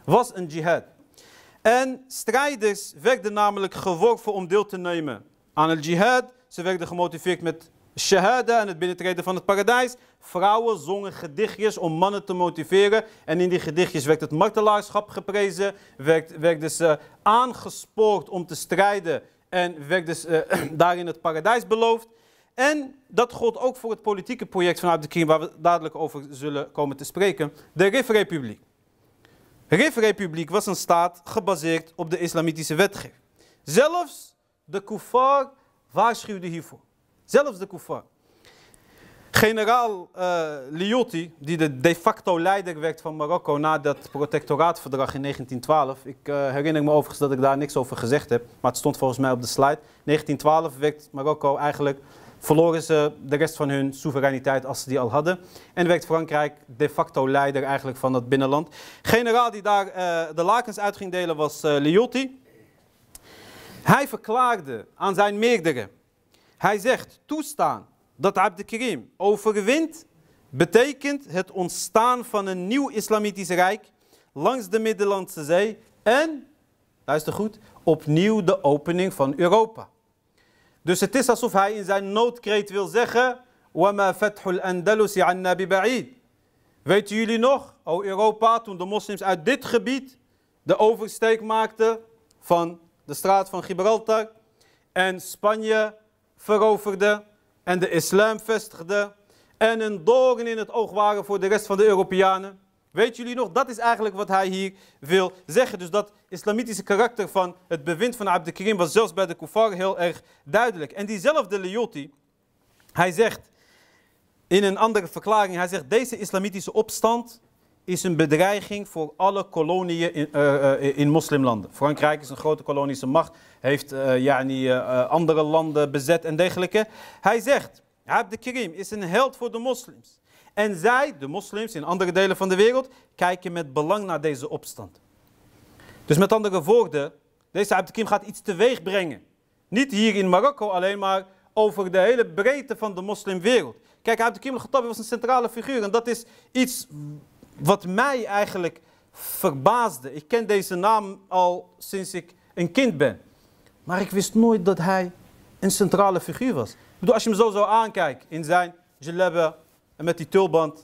Was een jihad. En strijders werden namelijk geworven om deel te nemen aan het jihad. Ze werden gemotiveerd met shahada en het binnentreden van het paradijs. Vrouwen zongen gedichtjes om mannen te motiveren. En in die gedichtjes werd het martelaarschap geprezen. Werd, werden ze aangespoord om te strijden en werd dus eh, [clears throat] daarin het paradijs beloofd. En dat gold ook voor het politieke project vanuit de Abdelkrim, waar we dadelijk over zullen komen te spreken, de Rif-republiek. Rif-republiek was een staat gebaseerd op de islamitische wetgeving. Zelfs de kuffar waarschuwde hiervoor. Zelfs de kuffar. Generaal uh, Liotti, die de de facto leider werd van Marokko na dat protectoraatverdrag in 1912. Ik eh, herinner me overigens dat ik daar niks over gezegd heb, maar het stond volgens mij op de slide. 1912 werd Marokko eigenlijk, verloren ze de rest van hun soevereiniteit als ze die al hadden. En werd Frankrijk de facto leider eigenlijk van dat binnenland. Generaal die daar eh, de lakens uit ging delen was Liotti. Hij verklaarde aan zijn meerdere. Hij zegt toestaan dat Abdelkrim overwint, betekent het ontstaan van een nieuw islamitisch rijk langs de Middellandse Zee en, luister goed, opnieuw de opening van Europa. Dus het is alsof hij in zijn noodkreet wil zeggen, وَمَا فَتْحُ الْأَنْدَلُسِ عَنَّا بِبَعِيدٍ Weten jullie nog, o Europa, toen de moslims uit dit gebied de oversteek maakten van de straat van Gibraltar en Spanje veroverden en de islam vestigde en een doorn in het oog waren voor de rest van de Europeanen. Weet jullie nog, dat is eigenlijk wat hij hier wil zeggen. Dus dat islamitische karakter van het bewind van Krim, was zelfs bij de Koufar heel erg duidelijk. En diezelfde Leyoti, hij zegt in een andere verklaring, hij zegt deze islamitische opstand is een bedreiging voor alle koloniën in, eh, eh, in moslimlanden. Frankrijk is een grote kolonische macht, heeft uh, eh, ja, andere landen bezet en dergelijke. Hij zegt, Abd el-Krim is een held voor de moslims. En zij, de moslims in andere delen van de wereld, kijken met belang naar deze opstand. Dus met andere woorden, deze Abd Karim gaat iets teweeg brengen. Niet hier in Marokko alleen, maar over de hele breedte van de moslimwereld. Kijk, Abd Karim al was een centrale figuur en dat is iets wat mij eigenlijk verbaasde. Ik ken deze naam al sinds ik een kind ben. Maar ik wist nooit dat hij een centrale figuur was. Ik bedoel, als je hem zo zou aankijken in zijn jalebbe en met die tulband.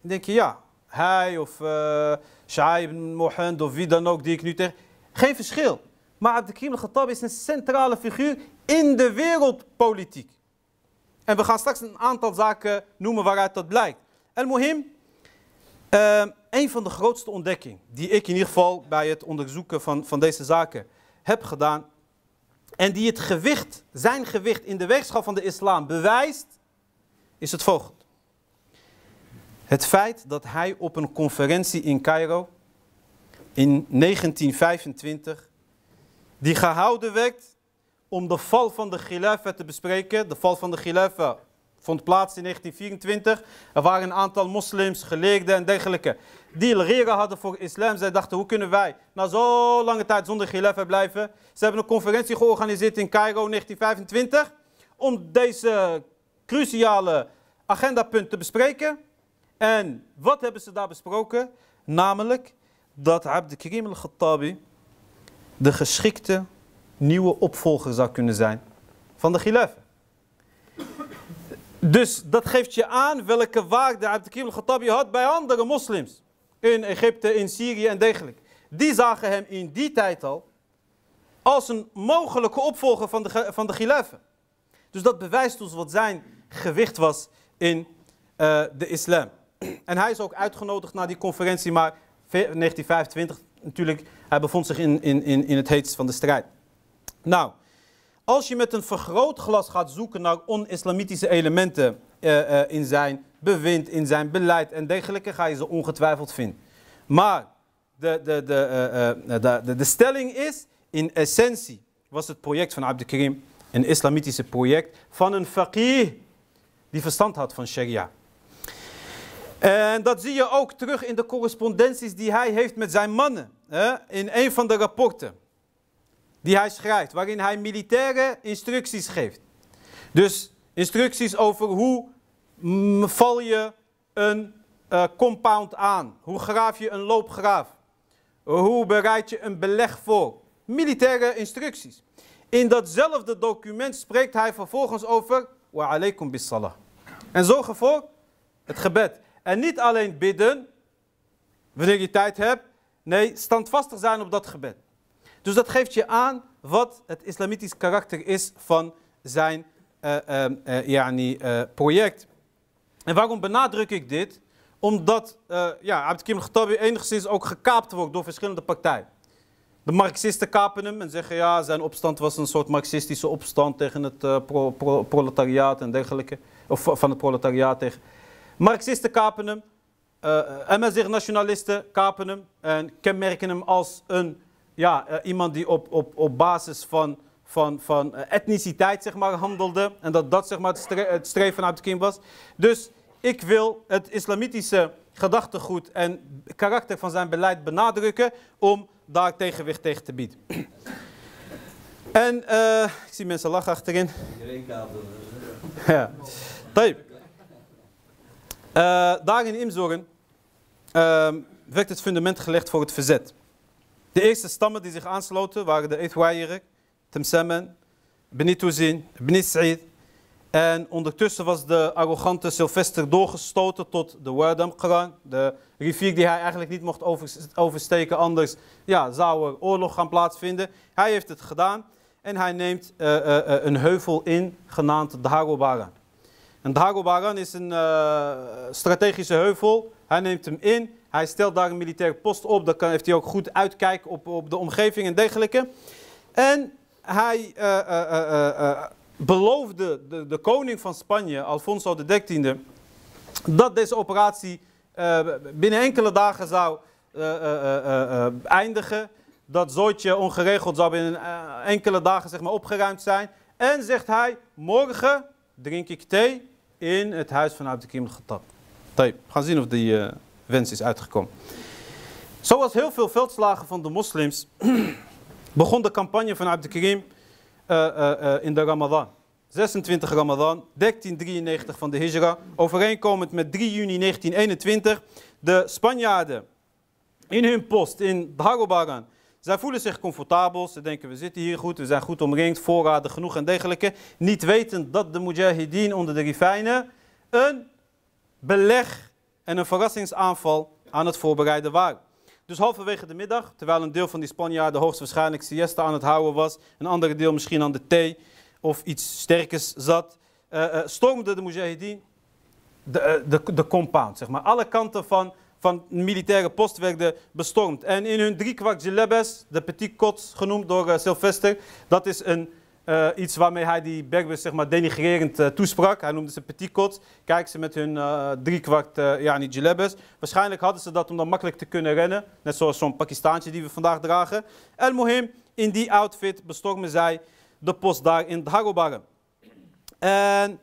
Dan denk je, ja, hij of uh, Shaib Mohand of wie dan ook die ik nu tegen... Geen verschil. Maar Abdelkrim al-Ghattab is een centrale figuur in de wereldpolitiek. En we gaan straks een aantal zaken noemen waaruit dat blijkt. el Mohim. Ehm, een van de grootste ontdekkingen die ik in ieder geval bij het onderzoeken van, van deze zaken heb gedaan. En die het gewicht, zijn gewicht in de weegschaal van de islam bewijst, is het volgende. Het feit dat hij op een conferentie in Cairo in 1925, die gehouden werd om de val van de Khilafah te bespreken, de val van de Khilafah vond plaats in 1924. Er waren een aantal moslims, geleerden en dergelijke. Die leren hadden voor islam. Zij dachten, hoe kunnen wij na zo lange tijd zonder geleven blijven? Ze hebben een conferentie georganiseerd in Cairo 1925. Om deze cruciale agendapunt te bespreken. En wat hebben ze daar besproken? Namelijk dat Abdelkrim al-Khattabi de geschikte nieuwe opvolger zou kunnen zijn van de gilaf. Dus dat geeft je aan welke waarde Abdelkrim al-Khattabi had bij andere moslims. In Egypte, in Syrië en dergelijke. Die zagen hem in die tijd al als een mogelijke opvolger van de, van de Dus dat bewijst ons wat zijn gewicht was in eh, de islam. [clears throat] En hij is ook uitgenodigd naar die conferentie, maar 1925 natuurlijk, hij bevond zich in, in, in, in het heetst van de strijd. Nou, als je met een vergrootglas gaat zoeken naar on-islamitische elementen eh, eh, in zijn bewind, in zijn beleid en dergelijke, ga je ze ongetwijfeld vinden. Maar de, de, de, eh, de, de, de stelling is, in essentie was het project van Krim, een islamitische project van een faqih die verstand had van sharia. En dat zie je ook terug in de correspondenties die hij heeft met zijn mannen. Hè? In een van de rapporten die hij schrijft, waarin hij militaire instructies geeft. Dus instructies over hoe val je een eh, compound aan, hoe graaf je een loopgraaf, hoe bereid je een beleg voor. Militaire instructies. In datzelfde document spreekt hij vervolgens over wa alaykum bis salah. En zorg ervoor het gebed. En niet alleen bidden, wanneer je tijd hebt. Nee, standvastig zijn op dat gebed. Dus dat geeft je aan wat het islamitisch karakter is van zijn uh, uh, yani, project. En waarom benadruk ik dit? Omdat ja, Abd Kim enigszins ook gekaapt wordt door verschillende partijen. De Marxisten kapen hem en zeggen ja, zijn opstand was een soort Marxistische opstand tegen het pro, proletariaat en dergelijke. Of van het proletariaat tegen. Marxisten kapen hem, uh, MSR-nationalisten kapen hem en kenmerken hem als een ja, eh, iemand die op, op, op basis van, van, van eh, etniciteit zeg maar, handelde. En dat dat zeg maar, het, streven vanuit het kind was. Dus ik wil het islamitische gedachtegoed en karakter van zijn beleid benadrukken om daar tegenwicht tegen te bieden. [clears throat] En eh, ik zie mensen lachen achterin. Ja. Uh, daar in Imzoren ehm, werd het fundament gelegd voor het verzet. De eerste stammen die zich aansloten waren de Ethwairik, Temsemen, Benituzin, Toezin, En ondertussen was de arrogante Sylvester doorgestoten tot de Wadamqaran, de rivier die hij eigenlijk niet mocht oversteken, anders ja, zou er oorlog gaan plaatsvinden. Hij heeft het gedaan en hij neemt eh, eh, eh, een heuvel in, genaamd Dharobaran. En Dharobaran is een strategische heuvel, hij neemt hem in hij stelt daar een militaire post op. Dan kan, heeft hij ook goed uitkijken op, op de omgeving en dergelijke. En hij eh, eh, eh, beloofde de, de, koning van Spanje, Alfonso XIII, dat deze operatie binnen enkele dagen zou eindigen. Dat Zootje ongeregeld zou binnen enkele dagen zeg maar, opgeruimd zijn. En zegt hij, morgen drink ik thee in het huis van Abdelkim al-Ghattab. Gaan zien of die wens is uitgekomen. Zoals heel veel veldslagen van de moslims [clears throat] begon de campagne van Abdelkarim uh, eh, eh, eh, in de Ramadan. 26 Ramadan, 1393 van de Hijra, overeenkomend met 3 juni 1921. De Spanjaarden in hun post in Dharobaran. Zij voelen zich comfortabel, ze denken we zitten hier goed, we zijn goed omringd, voorraden genoeg en dergelijke. Niet wetend dat de mujahideen onder de rifijnen een beleg en een verrassingsaanval aan het voorbereiden waren. Dus halverwege de middag, terwijl een deel van die Spanjaarden hoogstwaarschijnlijk siesta aan het houden was, een ander deel misschien aan de thee of iets sterkers zat, uh, eh, eh, stormden de mujahideen de, eh, de, de, compound. Zeg maar. Alle kanten van, van militaire post werden bestormd. En in hun driekwart jalebes, de petit kots genoemd door Sylvester, dat is een eh, iets waarmee hij die Berbers zeg maar, denigrerend eh, toesprak. Hij noemde ze petitkots. Kijk ze met hun uh, driekwart ja, niet Waarschijnlijk hadden ze dat om dan makkelijk te kunnen rennen. Net zoals zo'n Pakistaantje die we vandaag dragen. El Mohim, in die outfit bestormen zij de post daar in Dharobarre. En...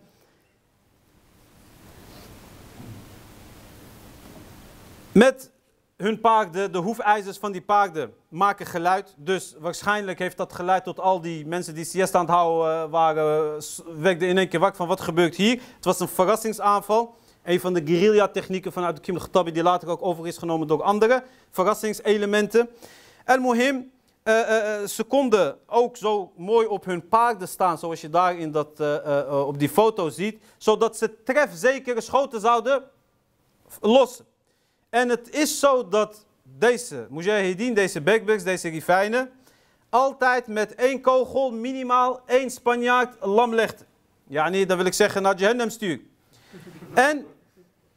Met hun paarden, de hoefijzers van die paarden maken geluid. Dus waarschijnlijk heeft dat geleid tot al die mensen die siesta aan het houden eh, waren, werden in één keer wakker van wat gebeurt hier. Het was een verrassingsaanval. Een van de guerrilla-technieken vanuit de Kim Ghatabi die later ook over is genomen door andere verrassingselementen. El Mohim, uh, eh, eh, ze konden ook zo mooi op hun paarden staan, zoals je daar in dat, op die foto ziet, zodat ze trefzekere schoten zouden lossen. En het is zo dat deze mujahideen, deze backbacks, deze rifijnen, altijd met één kogel minimaal één Spanjaard lam legt. Ja, nee, dat wil ik zeggen naar Jehennem stuur. [laughs] En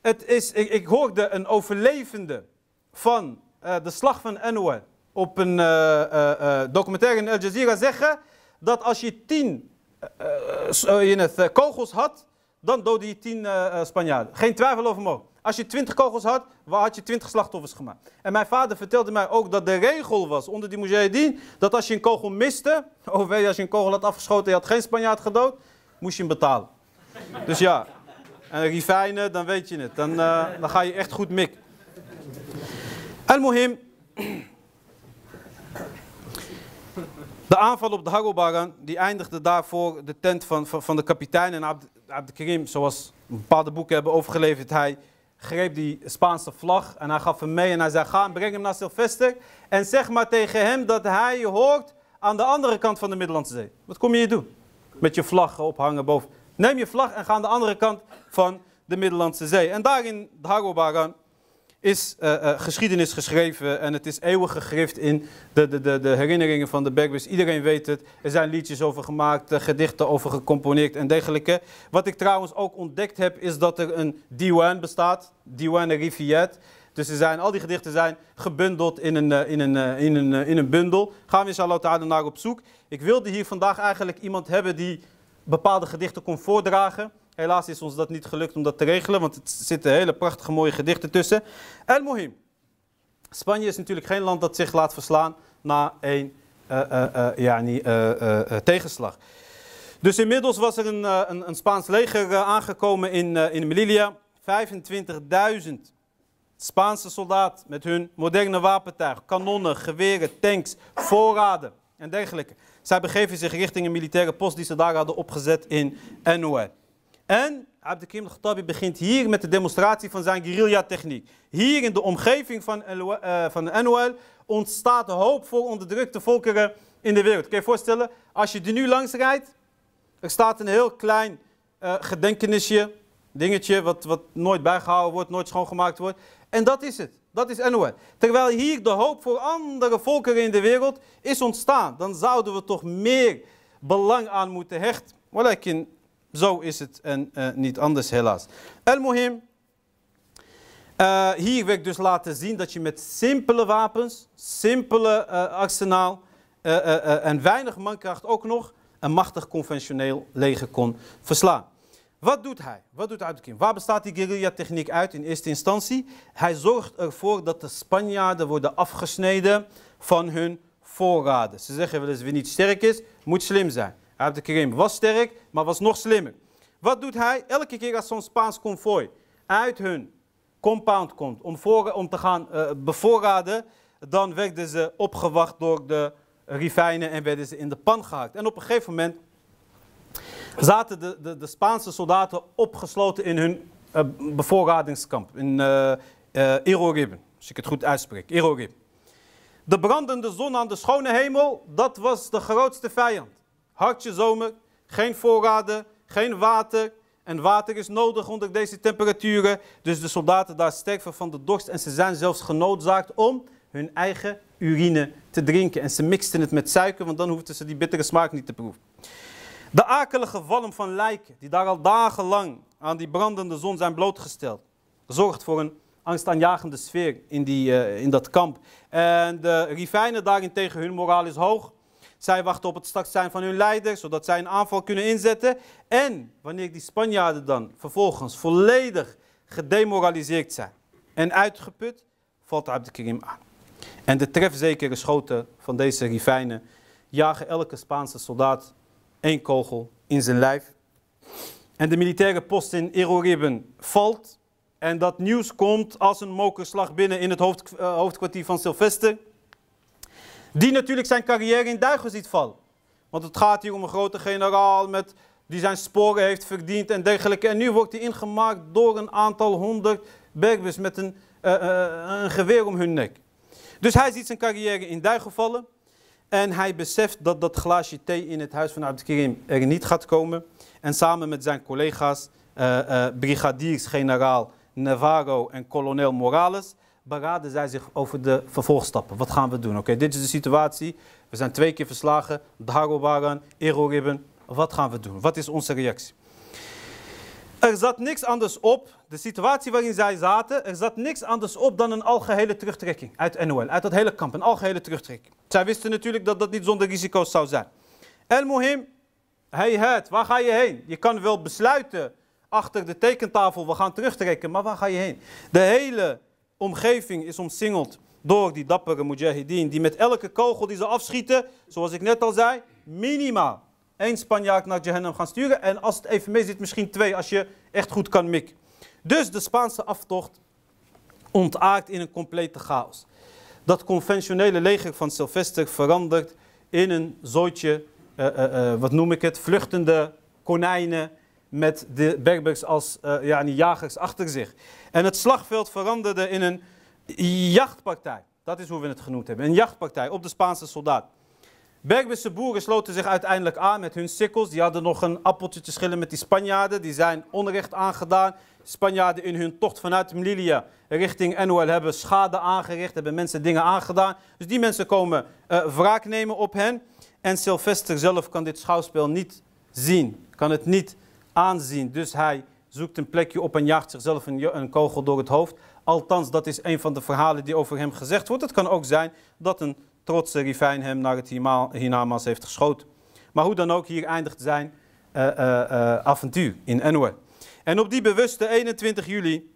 het is, ik, ik hoorde een overlevende van eh, de slag van Enouer op een eh, eh, documentaire in Al Jazeera zeggen dat als je tien kogels had, dan doodde je tien Spanjaarden. Geen twijfel over mogelijk. Als je 20 kogels had, waar had je 20 slachtoffers gemaakt. En mijn vader vertelde mij ook dat de regel was onder die mujahideen, dat als je een kogel miste, [laughs] of weet als je een kogel had afgeschoten en je had geen Spanjaard gedood, moest je hem betalen. [laughs] Dus ja, en rifijnen, dan weet je het. Dan, eh, dan ga je echt goed mik. El Mohim. [clears throat] De aanval op de Harobaran die eindigde daarvoor de tent van, van, de kapitein en Abd, Abd zoals bepaalde boeken hebben overgeleverd, hij greep die Spaanse vlag en hij gaf hem mee en hij zei, ga en breng hem naar Sylvester. En zeg maar tegen hem dat hij hoort aan de andere kant van de Middellandse Zee. Wat kom je hier doen? Met je vlag ophangen boven. Neem je vlag en ga aan de andere kant van de Middellandse Zee. En daarin Dagobaran is eh, eh, geschiedenis geschreven en het is eeuwig gegrift in de, de, de, de herinneringen van de Berbers. Iedereen weet het, er zijn liedjes over gemaakt, eh, gedichten over gecomponeerd en dergelijke. Wat ik trouwens ook ontdekt heb is dat er een diwan bestaat, diwan riviyat. Dus er zijn, al die gedichten zijn gebundeld in een, in een, in een, in een bundel. Gaan we inshallah ta'ala naar op zoek. Ik wilde hier vandaag eigenlijk iemand hebben die bepaalde gedichten kon voordragen... Helaas is ons dat niet gelukt om dat te regelen, want het zitten hele prachtige mooie gedichten tussen. El Mohim. Spanje is natuurlijk geen land dat zich laat verslaan na één eh, eh, eh, tegenslag. Dus inmiddels was er een, een, een Spaans leger aangekomen in, in Melilla. 25.000 Spaanse soldaat met hun moderne wapentuig, kanonnen, geweren, tanks, voorraden en dergelijke. Zij begeven zich richting een militaire post die ze daar hadden opgezet in Enoue. En Abdelkim al-Khattabi begint hier met de demonstratie van zijn guerrilla-techniek. Hier in de omgeving van, uh, van de ontstaat hoop voor onderdrukte volkeren in de wereld. Kun je je voorstellen, als je er nu langs er staat een heel klein uh, eh, gedenkenisje, dingetje wat, wat nooit bijgehouden wordt, nooit schoongemaakt wordt. En dat is het. Dat is Anwar. Terwijl hier de hoop voor andere volkeren in de wereld is ontstaan. Dan zouden we toch meer belang aan moeten hechten. in zo is het en eh, niet anders helaas. El Mohim. Uh, eh, hier werd dus laten zien dat je met simpele wapens, simpele uh, arsenaal en weinig mankracht ook nog een machtig conventioneel leger kon verslaan. Wat doet hij? Wat doet Adukin? Waar bestaat die guerrilla-techniek uit in eerste instantie? Hij zorgt ervoor dat de Spanjaarden worden afgesneden van hun voorraden. Ze zeggen wel eens wie niet sterk is, moet slim zijn. Abd was sterk, maar was nog slimmer. Wat doet hij? Elke keer als zo'n Spaans konvooi uit hun compound komt om, voor, om te gaan eh, bevoorraden, dan werden ze opgewacht door de rivijnen en werden ze in de pan gehaakt. En op een gegeven moment zaten de, de, de Spaanse soldaten opgesloten in hun eh, bevoorradingskamp in uh, eh, Irorib, als ik het goed uitspreek, De brandende zon aan de schone hemel, dat was de grootste vijand. Hartje zomer, geen voorraden, geen water. En water is nodig onder deze temperaturen. Dus de soldaten daar sterven van de dorst. En ze zijn zelfs genoodzaakt om hun eigen urine te drinken. En ze mixten het met suiker, want dan hoefden ze die bittere smaak niet te proeven. De akelige walm van lijken, die daar al dagenlang aan die brandende zon zijn blootgesteld, zorgt voor een angstaanjagende sfeer in, die, eh, in dat kamp. En de rivijnen daarentegen, hun moraal is hoog. Zij wachten op het straks zijn van hun leider, zodat zij een aanval kunnen inzetten. En wanneer die Spanjaarden dan vervolgens volledig gedemoraliseerd zijn en uitgeput, valt Abdelkrim aan. En de trefzekere schoten van deze rivijnen jagen elke Spaanse soldaat één kogel in zijn lijf. En de militaire post in Eroribben valt. En dat nieuws komt als een mokerslag binnen in het eh, hoofdkwartier van Sylvester. Die natuurlijk zijn carrière in duigen ziet vallen. Want het gaat hier om een grote generaal met, die zijn sporen heeft verdiend en dergelijke. En nu wordt hij ingemaakt door een aantal honderd Berbers met een, eh, eh, een geweer om hun nek. Dus hij ziet zijn carrière in duigen vallen. En hij beseft dat dat glaasje thee in het huis van Abdelkirim er niet gaat komen. En samen met zijn collega's, uh, brigadiers-generaal Navarro en kolonel Morales, beraden zij zich over de vervolgstappen. Wat gaan we doen? Oké, dit is de situatie. We zijn twee keer verslagen. Darobaran, Eroribben. Wat gaan we doen? Wat is onze reactie? Er zat niks anders op, de situatie waarin zij zaten, er zat niks anders op dan een algehele terugtrekking uit NOL, uit dat hele kamp, een algehele terugtrekking. Zij wisten natuurlijk dat dat niet zonder risico's zou zijn. El Mohim, hey het, waar ga je heen? Je kan wel besluiten achter de tekentafel, we gaan terugtrekken, maar waar ga je heen? De hele omgeving is omsingeld door die dappere mujahideen. Die met elke kogel die ze afschieten, zoals ik net al zei, minimaal één Spanjaard naar Jehannam gaan sturen. En als het even mee zit, misschien twee als je echt goed kan mikken. Dus de Spaanse aftocht ontaart in een complete chaos. Dat conventionele leger van Sylvester verandert in een zooitje, eh, eh, eh, wat noem ik het, vluchtende konijnen met de Berbers als uh, ja, jagers achter zich. En het slagveld veranderde in een jachtpartij. Dat is hoe we het genoemd hebben. Een jachtpartij op de Spaanse soldaat. Berberse boeren sloten zich uiteindelijk aan met hun sikkels. Die hadden nog een appeltje te schillen met die Spanjaarden. Die zijn onrecht aangedaan. Spanjaarden in hun tocht vanuit Melilla richting Enwel hebben schade aangericht. Hebben mensen dingen aangedaan. Dus die mensen komen uh, wraak nemen op hen. En Sylvester zelf kan dit schouwspel niet zien. Kan het niet aanzien. Dus hij zoekt een plekje op en jaagt zichzelf een, een kogel door het hoofd. Althans, dat is een van de verhalen die over hem gezegd wordt. Het kan ook zijn dat een trotse rivijn hem naar het Hinamas heeft geschoten. Maar hoe dan ook, hier eindigt zijn eh, eh, eh, avontuur in Enwer. En op die bewuste 21 juli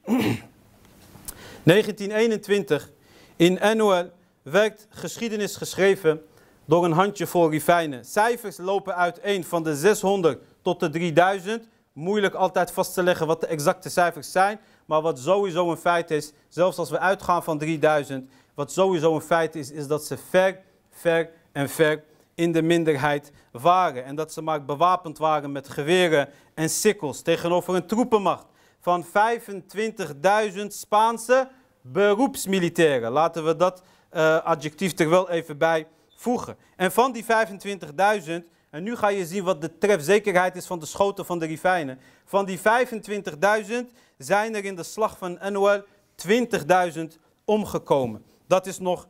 1921 [clears throat] in Enwer werd geschiedenis geschreven door een handjevol rivijnen. Cijfers lopen uit een van de 600 tot de 3000. Moeilijk altijd vast te leggen wat de exacte cijfers zijn. Maar wat sowieso een feit is, zelfs als we uitgaan van 3000, wat sowieso een feit is, is dat ze ver, ver en ver in de minderheid waren. En dat ze maar bewapend waren met geweren en sikkels tegenover een troepenmacht van 25.000 Spaanse beroepsmilitairen. Laten we dat uh, adjectief er wel even bij voegen. En van die 25.000 en nu ga je zien wat de trefzekerheid is van de schoten van de rivijnen. Van die 25.000 zijn er in de slag van Anwar 20.000 omgekomen. Dat is nog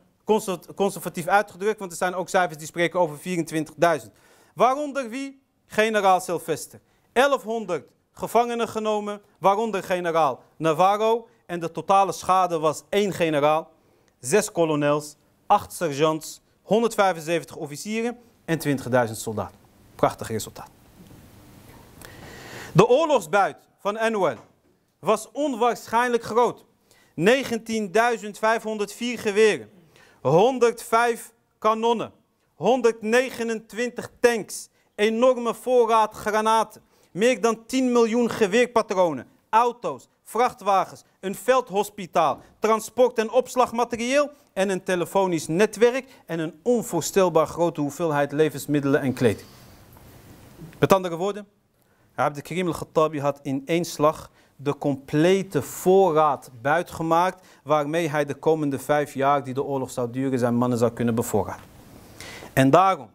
conservatief uitgedrukt, want er zijn ook cijfers die spreken over 24.000. Waaronder wie? Generaal Sylvester. 1100 gevangenen genomen, waaronder generaal Navarro. En de totale schade was één generaal, zes kolonels, acht sergeants, 175 officieren en 20.000 soldaten. Prachtig resultaat. De oorlogsbuit van Anwar was onwaarschijnlijk groot. 19.504 geweren, 105 kanonnen, 129 tanks, enorme voorraad granaten, meer dan 10 miljoen geweerpatronen, auto's, vrachtwagens, een veldhospitaal, transport- en opslagmaterieel en een telefonisch netwerk en een onvoorstelbaar grote hoeveelheid levensmiddelen en kleding. Met andere woorden, Abd Krim al-Khattabi had in één slag de complete voorraad buitgemaakt waarmee hij de komende vijf jaar die de oorlog zou duren zijn mannen zou kunnen bevoorraden. En daarom,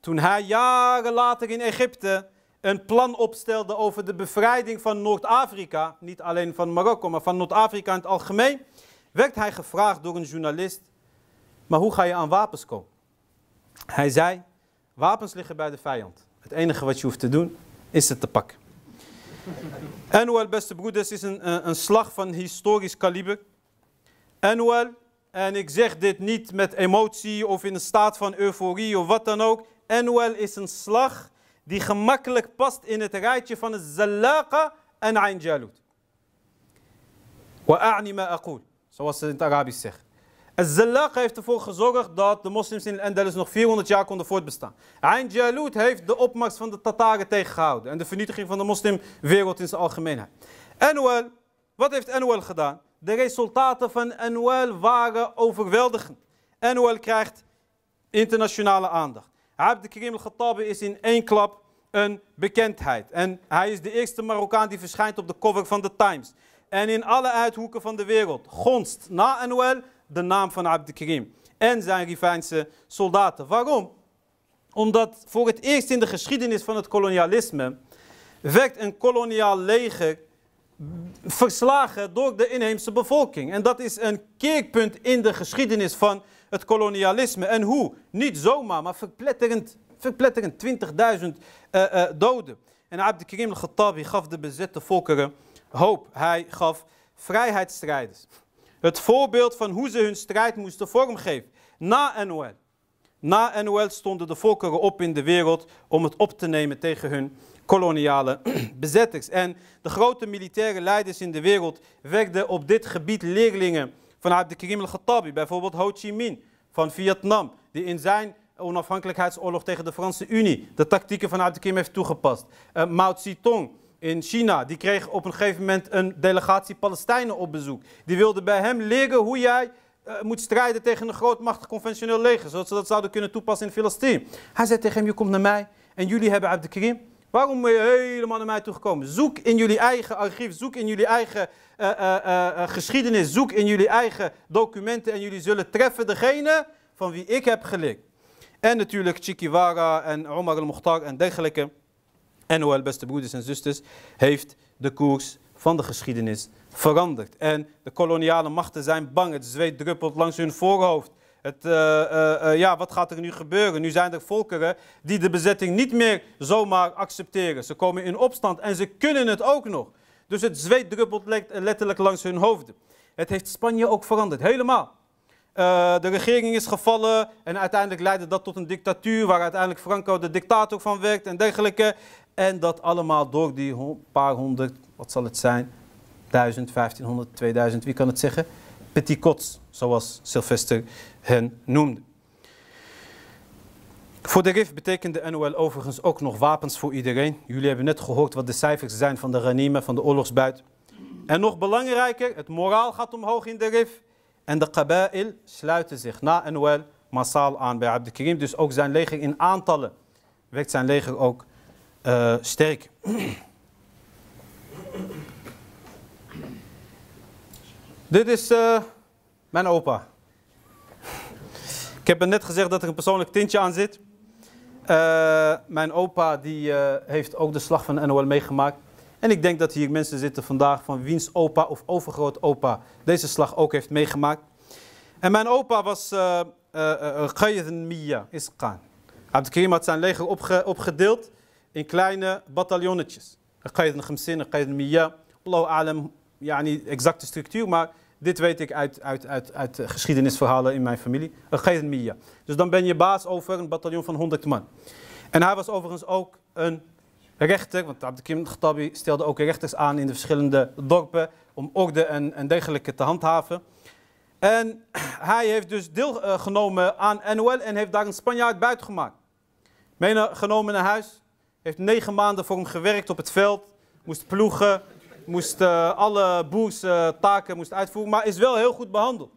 toen hij jaren later in Egypte een plan opstelde over de bevrijding van Noord-Afrika, niet alleen van Marokko, maar van Noord-Afrika in het algemeen, werd hij gevraagd door een journalist, maar hoe ga je aan wapens komen? Hij zei, wapens liggen bij de vijand. Het enige wat je hoeft te doen, is ze te pakken. wel, [laughs] beste broeders, is een, een slag van historisch kaliber. wel, en ik zeg dit niet met emotie of in een staat van euforie of wat dan ook. Enwel is een slag die gemakkelijk past in het rijtje van het Zallaqa en Ein Jalut. Wa'a'ni ma'akul, zoals ze in het Arabisch zeggen. Zallaqa heeft ervoor gezorgd dat de moslims in Andalus nog 400 jaar konden voortbestaan. Ain Jalut heeft de opmars van de Tataren tegengehouden en de vernietiging van de moslimwereld in zijn algemeenheid. Anwal, wat heeft Enwel gedaan? De resultaten van Enwel waren overweldigend. Anwal krijgt internationale aandacht. Abdelkrim al-Khattabi is in één klap een bekendheid. En hij is de eerste Marokkaan die verschijnt op de cover van de Times. En in alle uithoeken van de wereld gonst na en wel de naam van Abdelkrim. en zijn Rivijnse soldaten. Waarom? Omdat voor het eerst in de geschiedenis van het kolonialisme werd een koloniaal leger verslagen door de inheemse bevolking. En dat is een keerpunt in de geschiedenis van het kolonialisme. En hoe? Niet zomaar, maar verpletterend, verpletterend 20.000 eh, eh, doden. En Abdelkrim al-Khattabi gaf de bezette volkeren hoop. Hij gaf vrijheidsstrijders het voorbeeld van hoe ze hun strijd moesten vormgeven. Na NOL. Na NOL stonden de volkeren op in de wereld om het op te nemen tegen hun koloniale [clears throat] bezetters. En de grote militaire leiders in de wereld werden op dit gebied leerlingen van de al-Khattabi, bijvoorbeeld Ho Chi Minh van Vietnam, die in zijn onafhankelijkheidsoorlog tegen de Franse Unie de tactieken van Krim heeft toegepast. Uh, Mao Zedong in China, die kreeg op een gegeven moment een delegatie Palestijnen op bezoek. Die wilde bij hem leren hoe jij eh, moet strijden tegen een grootmachtig conventioneel leger, zodat ze dat zouden kunnen toepassen in Filistien. Hij zei tegen hem, je komt naar mij en jullie hebben Krim. Waarom ben je helemaal naar mij toegekomen? Zoek in jullie eigen archief, zoek in jullie eigen eh, eh, eh, geschiedenis, zoek in jullie eigen documenten en jullie zullen treffen degene van wie ik heb geleerd. En natuurlijk Chikiwara en Omar al-Mukhtar en dergelijke. En hoewel, beste broeders en zusters, heeft de koers van de geschiedenis veranderd. En de koloniale machten zijn bang, het zweet druppelt langs hun voorhoofd. Het, eh, eh, eh, ja, wat gaat er nu gebeuren? Nu zijn er volkeren die de bezetting niet meer zomaar accepteren. Ze komen in opstand en ze kunnen het ook nog. Dus het zweet druppelt letterlijk langs hun hoofden. Het heeft Spanje ook veranderd, helemaal. de regering is gevallen en uiteindelijk leidde dat tot een dictatuur waar uiteindelijk Franco de dictator van werd en dergelijke. En dat allemaal door die paar honderd, wat zal het zijn, 1000, 1500, 2000, wie kan het zeggen? petticots, zoals Sylvester hen noemde. Voor de RIF betekende NOL overigens ook nog wapens voor iedereen. Jullie hebben net gehoord wat de cijfers zijn van de ranime van de oorlogsbuit. En nog belangrijker, het moraal gaat omhoog in de RIF. En de Qaba'il sluiten zich na NOL massaal aan bij Krim. Dus ook zijn leger in aantallen werd zijn leger ook eh, sterk. Dit is eh, mijn opa. Ik heb net gezegd dat er een persoonlijk tintje aan zit. Eh, mijn opa die, eh, heeft ook de slag van de meegemaakt. En ik denk dat hier mensen zitten vandaag van wiens opa of overgrootopa deze slag ook heeft meegemaakt. En mijn opa was Mia Miya Iskan. Abdelkrim had zijn leger opgedeeld in kleine bataljonnetjes. Ghayathan Khamsin, Ghayathan Miya. Allahu alam ja, niet exacte structuur, maar dit weet ik uit, uit, uit, uit geschiedenisverhalen in mijn familie. Eh, een Dus dan ben je baas over een bataljon van 100 man. En hij was overigens ook een rechter, want Abdelkim Khatabi stelde ook rechters aan in de verschillende dorpen om orde en, en dergelijke te handhaven. En [clears throat] hij heeft dus deelgenomen eh, aan NOL en heeft daar een Spanjaard gemaakt Meegenomen naar huis, heeft negen maanden voor hem gewerkt op het veld, moest ploegen, Moest uh, alle eh, taken moest uitvoeren, maar is wel heel goed behandeld.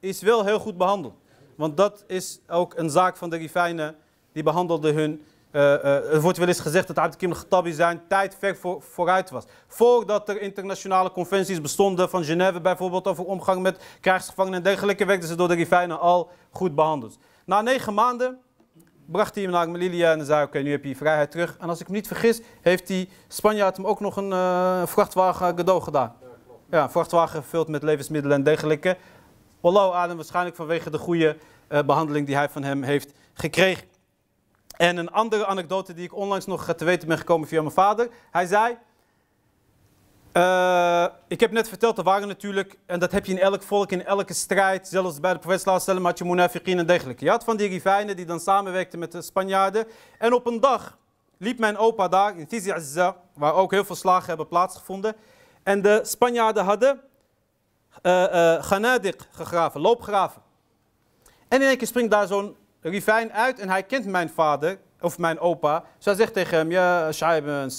Is wel heel goed behandeld. Want dat is ook een zaak van de Rifijnen. Die behandelden hun. Eh, er wordt wel eens gezegd dat Abd Kim Khattabi zijn tijd ver vooruit was. Voordat er internationale conventies bestonden, van Genève bijvoorbeeld, over omgang met krijgsgevangenen en dergelijke, werden ze door de Rifijnen al goed behandeld. Na negen maanden bracht hij hem naar Melilla en zei oké, nu heb je vrijheid terug. En als ik me niet vergis, heeft die Spanjaard hem ook nog een eh, vrachtwagen cadeau gedaan. Ja, een vrachtwagen gevuld met levensmiddelen en dergelijke. Wallahu adem, waarschijnlijk vanwege de goede eh, behandeling die hij van hem heeft gekregen. En een andere anekdote die ik onlangs nog eh, te weten ben gekomen via mijn vader. Hij zei, eh, ik heb net verteld, er waren natuurlijk, en dat heb je in elk volk, in elke strijd, zelfs bij de profeet had je munafiqin en dergelijke. Je had van die rivijnen die dan samenwerkten met de Spanjaarden. En op een dag liep mijn opa daar in Tizi Azza, waar ook heel veel slagen hebben plaatsgevonden. En de Spanjaarden hadden eh, eh, Ganadik uh, loop gegraven, loopgraven. En in een keer springt daar zo'n rivijn uit en hij kent mijn vader, of mijn opa. Dus hij zegt tegen hem, ja, Shaib en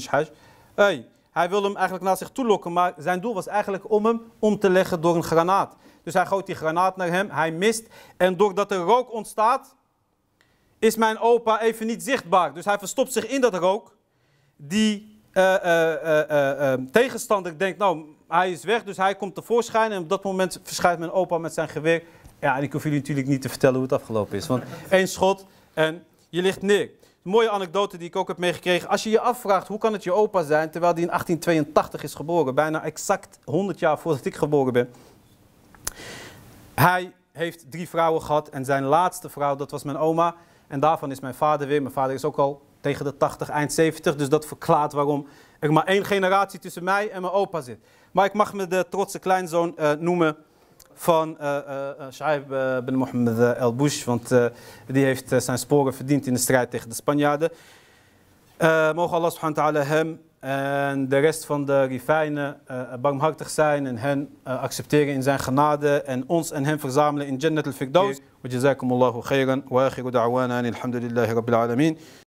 shaj, hey, hij wilde hem eigenlijk naar zich toe lokken, maar zijn doel was eigenlijk om hem om te leggen door een granaat. Dus hij gooit die granaat naar hem, hij mist. En doordat er rook ontstaat, is mijn opa even niet zichtbaar. Dus hij verstopt zich in dat rook. Die uh, uh, uh, tegenstander denkt, nou, hij is weg, dus hij komt tevoorschijn. En op dat moment verschijnt mijn opa met zijn geweer. Ja, en ik hoef jullie natuurlijk niet te vertellen hoe het afgelopen is. Want één schot en je ligt neer mooie anekdote die ik ook heb meegekregen. Als je je afvraagt hoe kan het je opa zijn terwijl die in 1882 is geboren, bijna exact 100 jaar voordat ik geboren ben. Hij heeft drie vrouwen gehad en zijn laatste vrouw, dat was mijn oma. En daarvan is mijn vader weer. Mijn vader is ook al tegen de 80, eind 70. Dus dat verklaart waarom er maar één generatie tussen mij en mijn opa zit. Maar ik mag me de trotse kleinzoon eh, noemen van uh, uh, Shaib bin Mohammed El Bush. Want uh, die heeft zijn sporen verdiend in de strijd tegen de Spanjaarden. mogen Allah subhanahu wa ta'ala hem en de rest van de rifijnen barmhartig zijn en hen accepteren in zijn genade. En ons en hen verzamelen in Jannat al-Firdaus. Wa jazakumullahu khairan wa akhiru da'wana alhamdulillahi rabbil alameen.